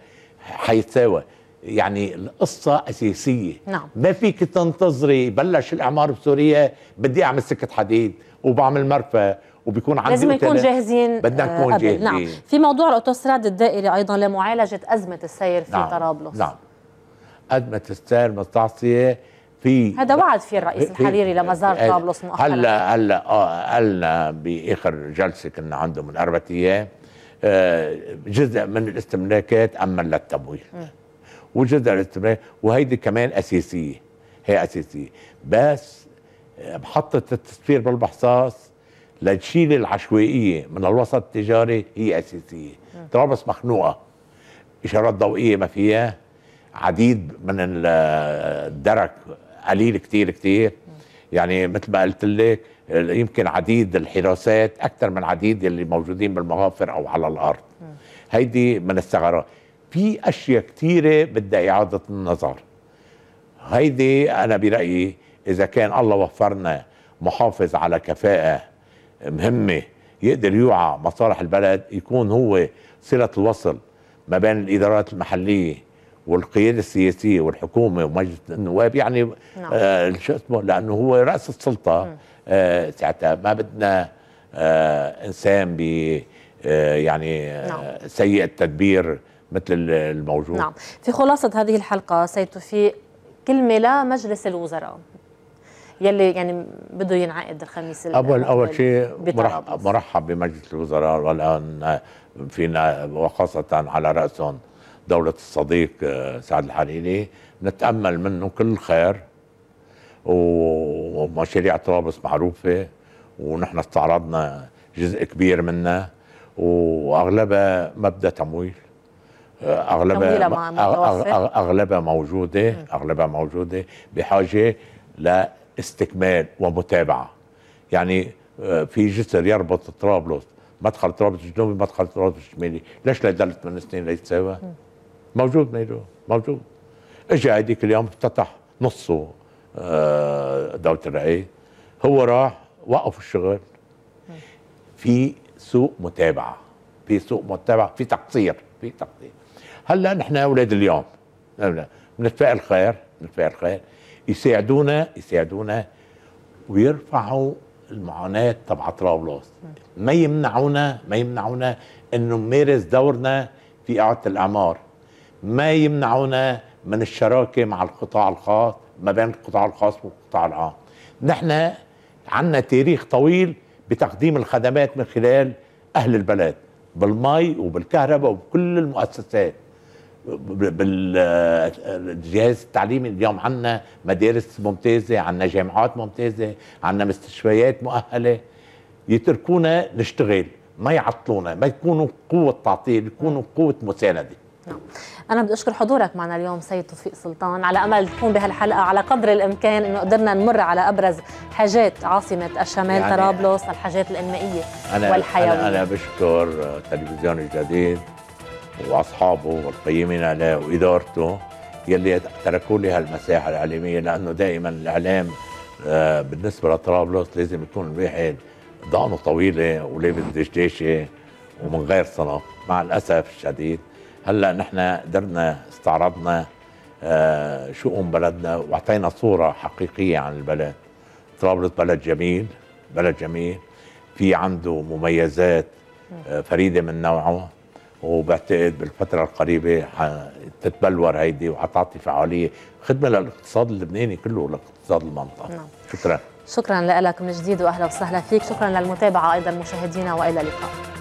حيتساوى يعني القصة أساسية نعم. ما فيك تنتظري بلش الإعمار بسوريا بدي أعمل سكة حديد وبعمل مرفأ وبيكون عندي لازم نكون جاهزين بدنا آه، نكون نعم. جاهزين نعم في موضوع الاوتوستراد الدائري ايضا لمعالجه ازمه السير في نعم. طرابلس نعم ازمه السير مستعصيه في هذا وعد فيه الرئيس الحريري لمزار طرابلس مؤخرا هلا هلا آه، قالنا باخر جلسه كنا عنده من اربع ايام آه، جزء من الاستملاكات أما للتمويل وجزء الاستملاك وهيدي كمان أساسية هي أساسية بس آه، محطة التصفير بالمحصاص لتشيل العشوائية من الوسط التجاري هي أساسية طرابلس مخنوقة إشارات ضوئية ما فيها عديد من آه، الدرك قليل كتير كتير يعني مثل ما قلت لك يمكن عديد الحراسات اكثر من عديد اللي موجودين بالمغافر او على الارض هيدي من الثغرات في اشياء كثيره بدها اعاده النظر هيدي انا برايي اذا كان الله وفرنا محافظ على كفاءه مهمه يقدر يوعى مصالح البلد يكون هو صله الوصل ما بين الادارات المحليه والقياده السياسيه والحكومه ومجلس النواب يعني نعم. آه شو اسمه لانه هو راس السلطه م. آه، ساعتها ما بدنا آه، انسان ب آه، يعني نعم. سيء التدبير مثل الموجود نعم في خلاصه هذه الحلقه سيد في كلمه لا مجلس الوزراء يلي يعني بده ينعقد الخميس اول اول شيء مرحب, مرحب بمجلس الوزراء والان فينا وخاصه على راسهم دوله الصديق سعد الحريري نتامل منه كل خير ومشاريع طرابلس معروفه ونحن استعرضنا جزء كبير منها واغلبها مبدا تمويل اغلبها اغلبها موجوده اغلبها موجوده بحاجه لاستكمال ومتابعه يعني آه، في جسر يربط طرابلس مدخل طرابلس الجنوبي مدخل طرابلس الشمالي ليش ليضل ثمان سنين ليتساوى موجود ميلو موجود اجى هذيك اليوم افتتح نصه آه، دوله الرعيه هو راح وقف الشغل في سوء متابعه في سوء متابعه في تقصير في تقصير هلا نحن اولاد اليوم بنتفائل خير بنتفائل خير يساعدونا يساعدونا ويرفعوا المعاناه تبع طرابلس ما يمنعونا ما يمنعونا انه نمارس دورنا في اعاده الاعمار ما يمنعونا من الشراكه مع القطاع الخاص ما بين القطاع الخاص والقطاع العام نحن عندنا تاريخ طويل بتقديم الخدمات من خلال أهل البلد بالمي وبالكهرباء وبكل المؤسسات بالجهاز التعليمي اليوم عندنا مدارس ممتازة عندنا جامعات ممتازة عندنا مستشفيات مؤهلة يتركونا نشتغل ما يعطلونا ما يكونوا قوة تعطيل يكونوا قوة مساندة نعم انا بدي اشكر حضورك معنا اليوم سيد توفيق سلطان على امل تكون بهالحلقه على قدر الامكان انه قدرنا نمر على ابرز حاجات عاصمه الشمال يعني طرابلس الحاجات الانمائيه أنا والحيويه انا, أنا بشكر تلفزيون الجديد واصحابه والقيمين عليه وادارته يلي تركوا لي هالمساحه الاعلاميه لانه دائما الاعلام آه، بالنسبه لطرابلس لازم يكون الواحد ضعنه طويله ولابس دشداشه ومن غير صنف مع الاسف الشديد هلا نحن قدرنا استعرضنا آه، شؤون بلدنا واعطينا صوره حقيقيه عن البلد طرابلس بلد جميل بلد جميل في عنده مميزات آه، فريده من نوعه وبعتقد بالفتره القريبه تتبلور هيدي وحتعطي فعاليه خدمه للاقتصاد اللبناني كله ولاقتصاد المنطقه نعم. شكرا شكرا لك من جديد واهلا وسهلا فيك شكرا للمتابعه ايضا مشاهدينا والى اللقاء